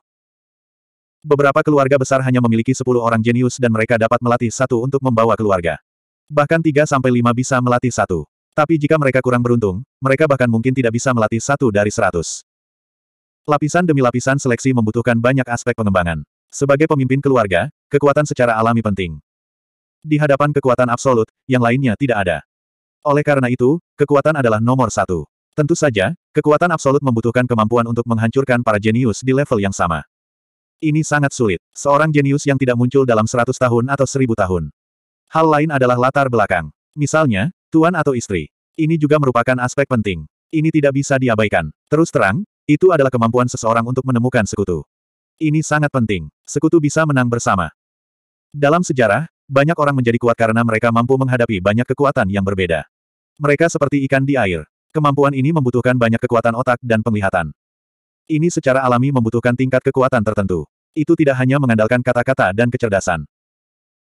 Beberapa keluarga besar hanya memiliki sepuluh orang jenius dan mereka dapat melatih satu untuk membawa keluarga. Bahkan tiga sampai lima bisa melatih satu. Tapi jika mereka kurang beruntung, mereka bahkan mungkin tidak bisa melatih satu dari seratus. Lapisan demi lapisan seleksi membutuhkan banyak aspek pengembangan. Sebagai pemimpin keluarga, kekuatan secara alami penting. Di hadapan kekuatan absolut, yang lainnya tidak ada. Oleh karena itu, kekuatan adalah nomor satu. Tentu saja, kekuatan absolut membutuhkan kemampuan untuk menghancurkan para jenius di level yang sama. Ini sangat sulit. Seorang jenius yang tidak muncul dalam seratus tahun atau seribu tahun. Hal lain adalah latar belakang. Misalnya, tuan atau istri. Ini juga merupakan aspek penting. Ini tidak bisa diabaikan. Terus terang, itu adalah kemampuan seseorang untuk menemukan sekutu. Ini sangat penting. Sekutu bisa menang bersama. Dalam sejarah, banyak orang menjadi kuat karena mereka mampu menghadapi banyak kekuatan yang berbeda. Mereka seperti ikan di air. Kemampuan ini membutuhkan banyak kekuatan otak dan penglihatan. Ini secara alami membutuhkan tingkat kekuatan tertentu. Itu tidak hanya mengandalkan kata-kata dan kecerdasan.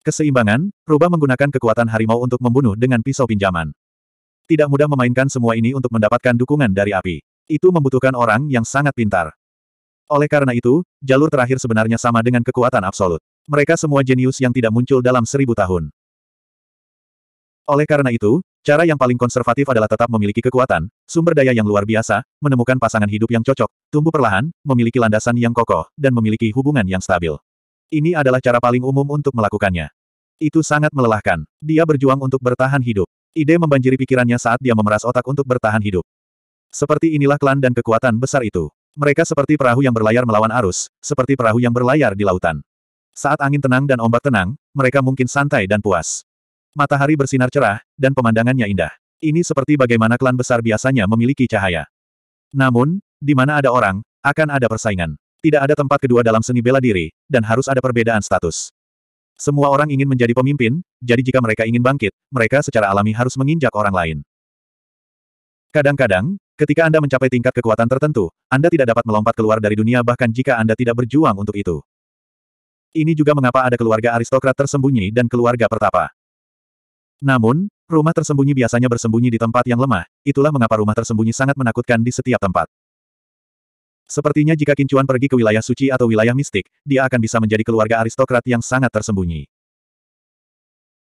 Keseimbangan, Rubah menggunakan kekuatan harimau untuk membunuh dengan pisau pinjaman. Tidak mudah memainkan semua ini untuk mendapatkan dukungan dari api. Itu membutuhkan orang yang sangat pintar. Oleh karena itu, jalur terakhir sebenarnya sama dengan kekuatan absolut. Mereka semua jenius yang tidak muncul dalam seribu tahun. Oleh karena itu, cara yang paling konservatif adalah tetap memiliki kekuatan, sumber daya yang luar biasa, menemukan pasangan hidup yang cocok, tumbuh perlahan, memiliki landasan yang kokoh, dan memiliki hubungan yang stabil. Ini adalah cara paling umum untuk melakukannya. Itu sangat melelahkan. Dia berjuang untuk bertahan hidup. Ide membanjiri pikirannya saat dia memeras otak untuk bertahan hidup. Seperti inilah klan dan kekuatan besar itu. Mereka seperti perahu yang berlayar melawan arus, seperti perahu yang berlayar di lautan. Saat angin tenang dan ombak tenang, mereka mungkin santai dan puas. Matahari bersinar cerah, dan pemandangannya indah. Ini seperti bagaimana klan besar biasanya memiliki cahaya. Namun, di mana ada orang, akan ada persaingan. Tidak ada tempat kedua dalam seni bela diri, dan harus ada perbedaan status. Semua orang ingin menjadi pemimpin, jadi jika mereka ingin bangkit, mereka secara alami harus menginjak orang lain. Kadang-kadang, Ketika Anda mencapai tingkat kekuatan tertentu, Anda tidak dapat melompat keluar dari dunia bahkan jika Anda tidak berjuang untuk itu. Ini juga mengapa ada keluarga aristokrat tersembunyi dan keluarga pertapa. Namun, rumah tersembunyi biasanya bersembunyi di tempat yang lemah, itulah mengapa rumah tersembunyi sangat menakutkan di setiap tempat. Sepertinya jika Kincuan pergi ke wilayah suci atau wilayah mistik, dia akan bisa menjadi keluarga aristokrat yang sangat tersembunyi.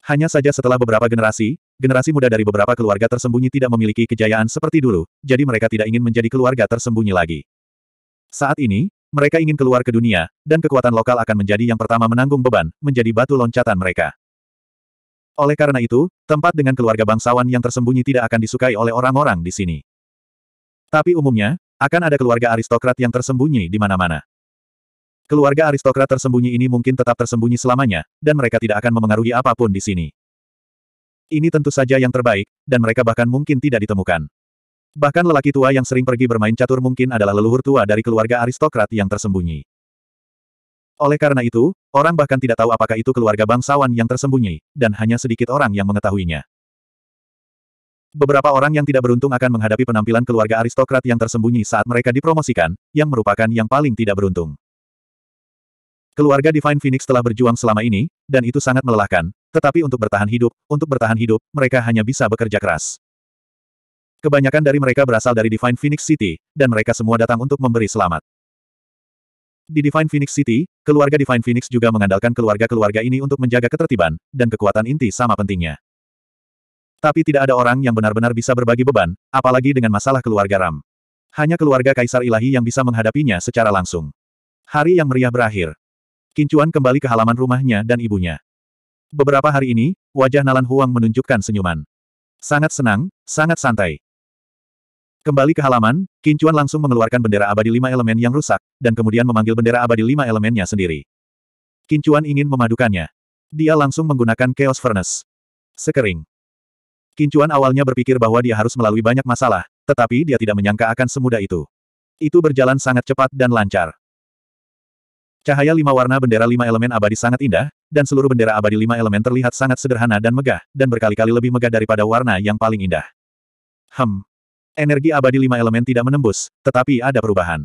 Hanya saja setelah beberapa generasi, generasi muda dari beberapa keluarga tersembunyi tidak memiliki kejayaan seperti dulu, jadi mereka tidak ingin menjadi keluarga tersembunyi lagi. Saat ini, mereka ingin keluar ke dunia, dan kekuatan lokal akan menjadi yang pertama menanggung beban, menjadi batu loncatan mereka. Oleh karena itu, tempat dengan keluarga bangsawan yang tersembunyi tidak akan disukai oleh orang-orang di sini. Tapi umumnya, akan ada keluarga aristokrat yang tersembunyi di mana-mana. Keluarga aristokrat tersembunyi ini mungkin tetap tersembunyi selamanya, dan mereka tidak akan memengaruhi apapun di sini. Ini tentu saja yang terbaik, dan mereka bahkan mungkin tidak ditemukan. Bahkan lelaki tua yang sering pergi bermain catur mungkin adalah leluhur tua dari keluarga aristokrat yang tersembunyi. Oleh karena itu, orang bahkan tidak tahu apakah itu keluarga bangsawan yang tersembunyi, dan hanya sedikit orang yang mengetahuinya. Beberapa orang yang tidak beruntung akan menghadapi penampilan keluarga aristokrat yang tersembunyi saat mereka dipromosikan, yang merupakan yang paling tidak beruntung. Keluarga Divine Phoenix telah berjuang selama ini, dan itu sangat melelahkan, tetapi untuk bertahan hidup, untuk bertahan hidup, mereka hanya bisa bekerja keras. Kebanyakan dari mereka berasal dari Divine Phoenix City, dan mereka semua datang untuk memberi selamat. Di Divine Phoenix City, keluarga Divine Phoenix juga mengandalkan keluarga-keluarga ini untuk menjaga ketertiban, dan kekuatan inti sama pentingnya. Tapi tidak ada orang yang benar-benar bisa berbagi beban, apalagi dengan masalah keluarga Ram. Hanya keluarga Kaisar Ilahi yang bisa menghadapinya secara langsung. Hari yang meriah berakhir. Kincuan kembali ke halaman rumahnya dan ibunya. Beberapa hari ini, wajah Nalan Huang menunjukkan senyuman. Sangat senang, sangat santai. Kembali ke halaman, Kincuan langsung mengeluarkan bendera abadi lima elemen yang rusak, dan kemudian memanggil bendera abadi lima elemennya sendiri. Kincuan ingin memadukannya. Dia langsung menggunakan Chaos Furnace. Sekering. Kincuan awalnya berpikir bahwa dia harus melalui banyak masalah, tetapi dia tidak menyangka akan semudah itu. Itu berjalan sangat cepat dan lancar. Cahaya lima warna bendera lima elemen abadi sangat indah, dan seluruh bendera abadi lima elemen terlihat sangat sederhana dan megah, dan berkali-kali lebih megah daripada warna yang paling indah. Hem. Energi abadi lima elemen tidak menembus, tetapi ada perubahan.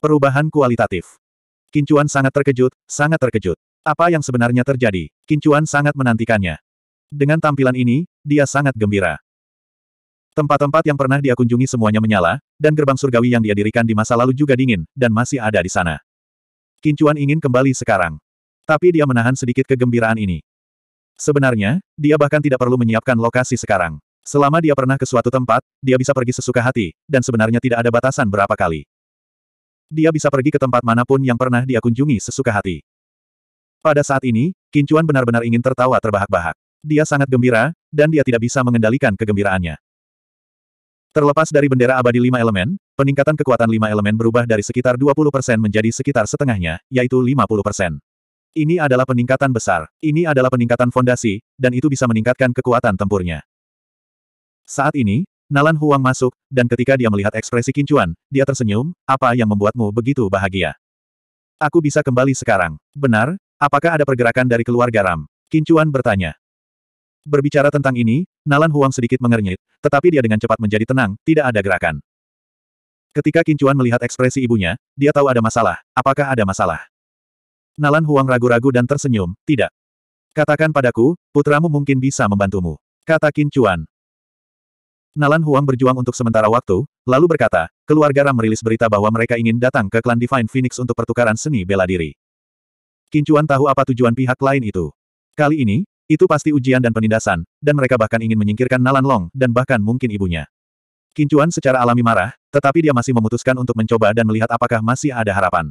Perubahan kualitatif. Kincuan sangat terkejut, sangat terkejut. Apa yang sebenarnya terjadi? Kincuan sangat menantikannya. Dengan tampilan ini, dia sangat gembira. Tempat-tempat yang pernah dia kunjungi semuanya menyala, dan gerbang surgawi yang dia dirikan di masa lalu juga dingin, dan masih ada di sana. Kincuan ingin kembali sekarang. Tapi dia menahan sedikit kegembiraan ini. Sebenarnya, dia bahkan tidak perlu menyiapkan lokasi sekarang. Selama dia pernah ke suatu tempat, dia bisa pergi sesuka hati, dan sebenarnya tidak ada batasan berapa kali. Dia bisa pergi ke tempat manapun yang pernah dia kunjungi sesuka hati. Pada saat ini, Kincuan benar-benar ingin tertawa terbahak-bahak. Dia sangat gembira, dan dia tidak bisa mengendalikan kegembiraannya. Terlepas dari bendera abadi lima elemen, Peningkatan kekuatan lima elemen berubah dari sekitar 20% menjadi sekitar setengahnya, yaitu 50%. Ini adalah peningkatan besar. Ini adalah peningkatan fondasi, dan itu bisa meningkatkan kekuatan tempurnya. Saat ini, Nalan Huang masuk, dan ketika dia melihat ekspresi Kincuan, dia tersenyum, apa yang membuatmu begitu bahagia? Aku bisa kembali sekarang. Benar, apakah ada pergerakan dari keluarga Ram? Kincuan bertanya. Berbicara tentang ini, Nalan Huang sedikit mengernyit, tetapi dia dengan cepat menjadi tenang, tidak ada gerakan. Ketika Kincuan melihat ekspresi ibunya, dia tahu ada masalah. Apakah ada masalah? Nalan Huang ragu-ragu dan tersenyum, tidak. Katakan padaku, putramu mungkin bisa membantumu. Kata Kincuan. Nalan Huang berjuang untuk sementara waktu, lalu berkata, keluarga Ram merilis berita bahwa mereka ingin datang ke klan Divine Phoenix untuk pertukaran seni bela diri. Kincuan tahu apa tujuan pihak lain itu. Kali ini, itu pasti ujian dan penindasan, dan mereka bahkan ingin menyingkirkan Nalan Long, dan bahkan mungkin ibunya. Kincuan secara alami marah, tetapi dia masih memutuskan untuk mencoba dan melihat apakah masih ada harapan.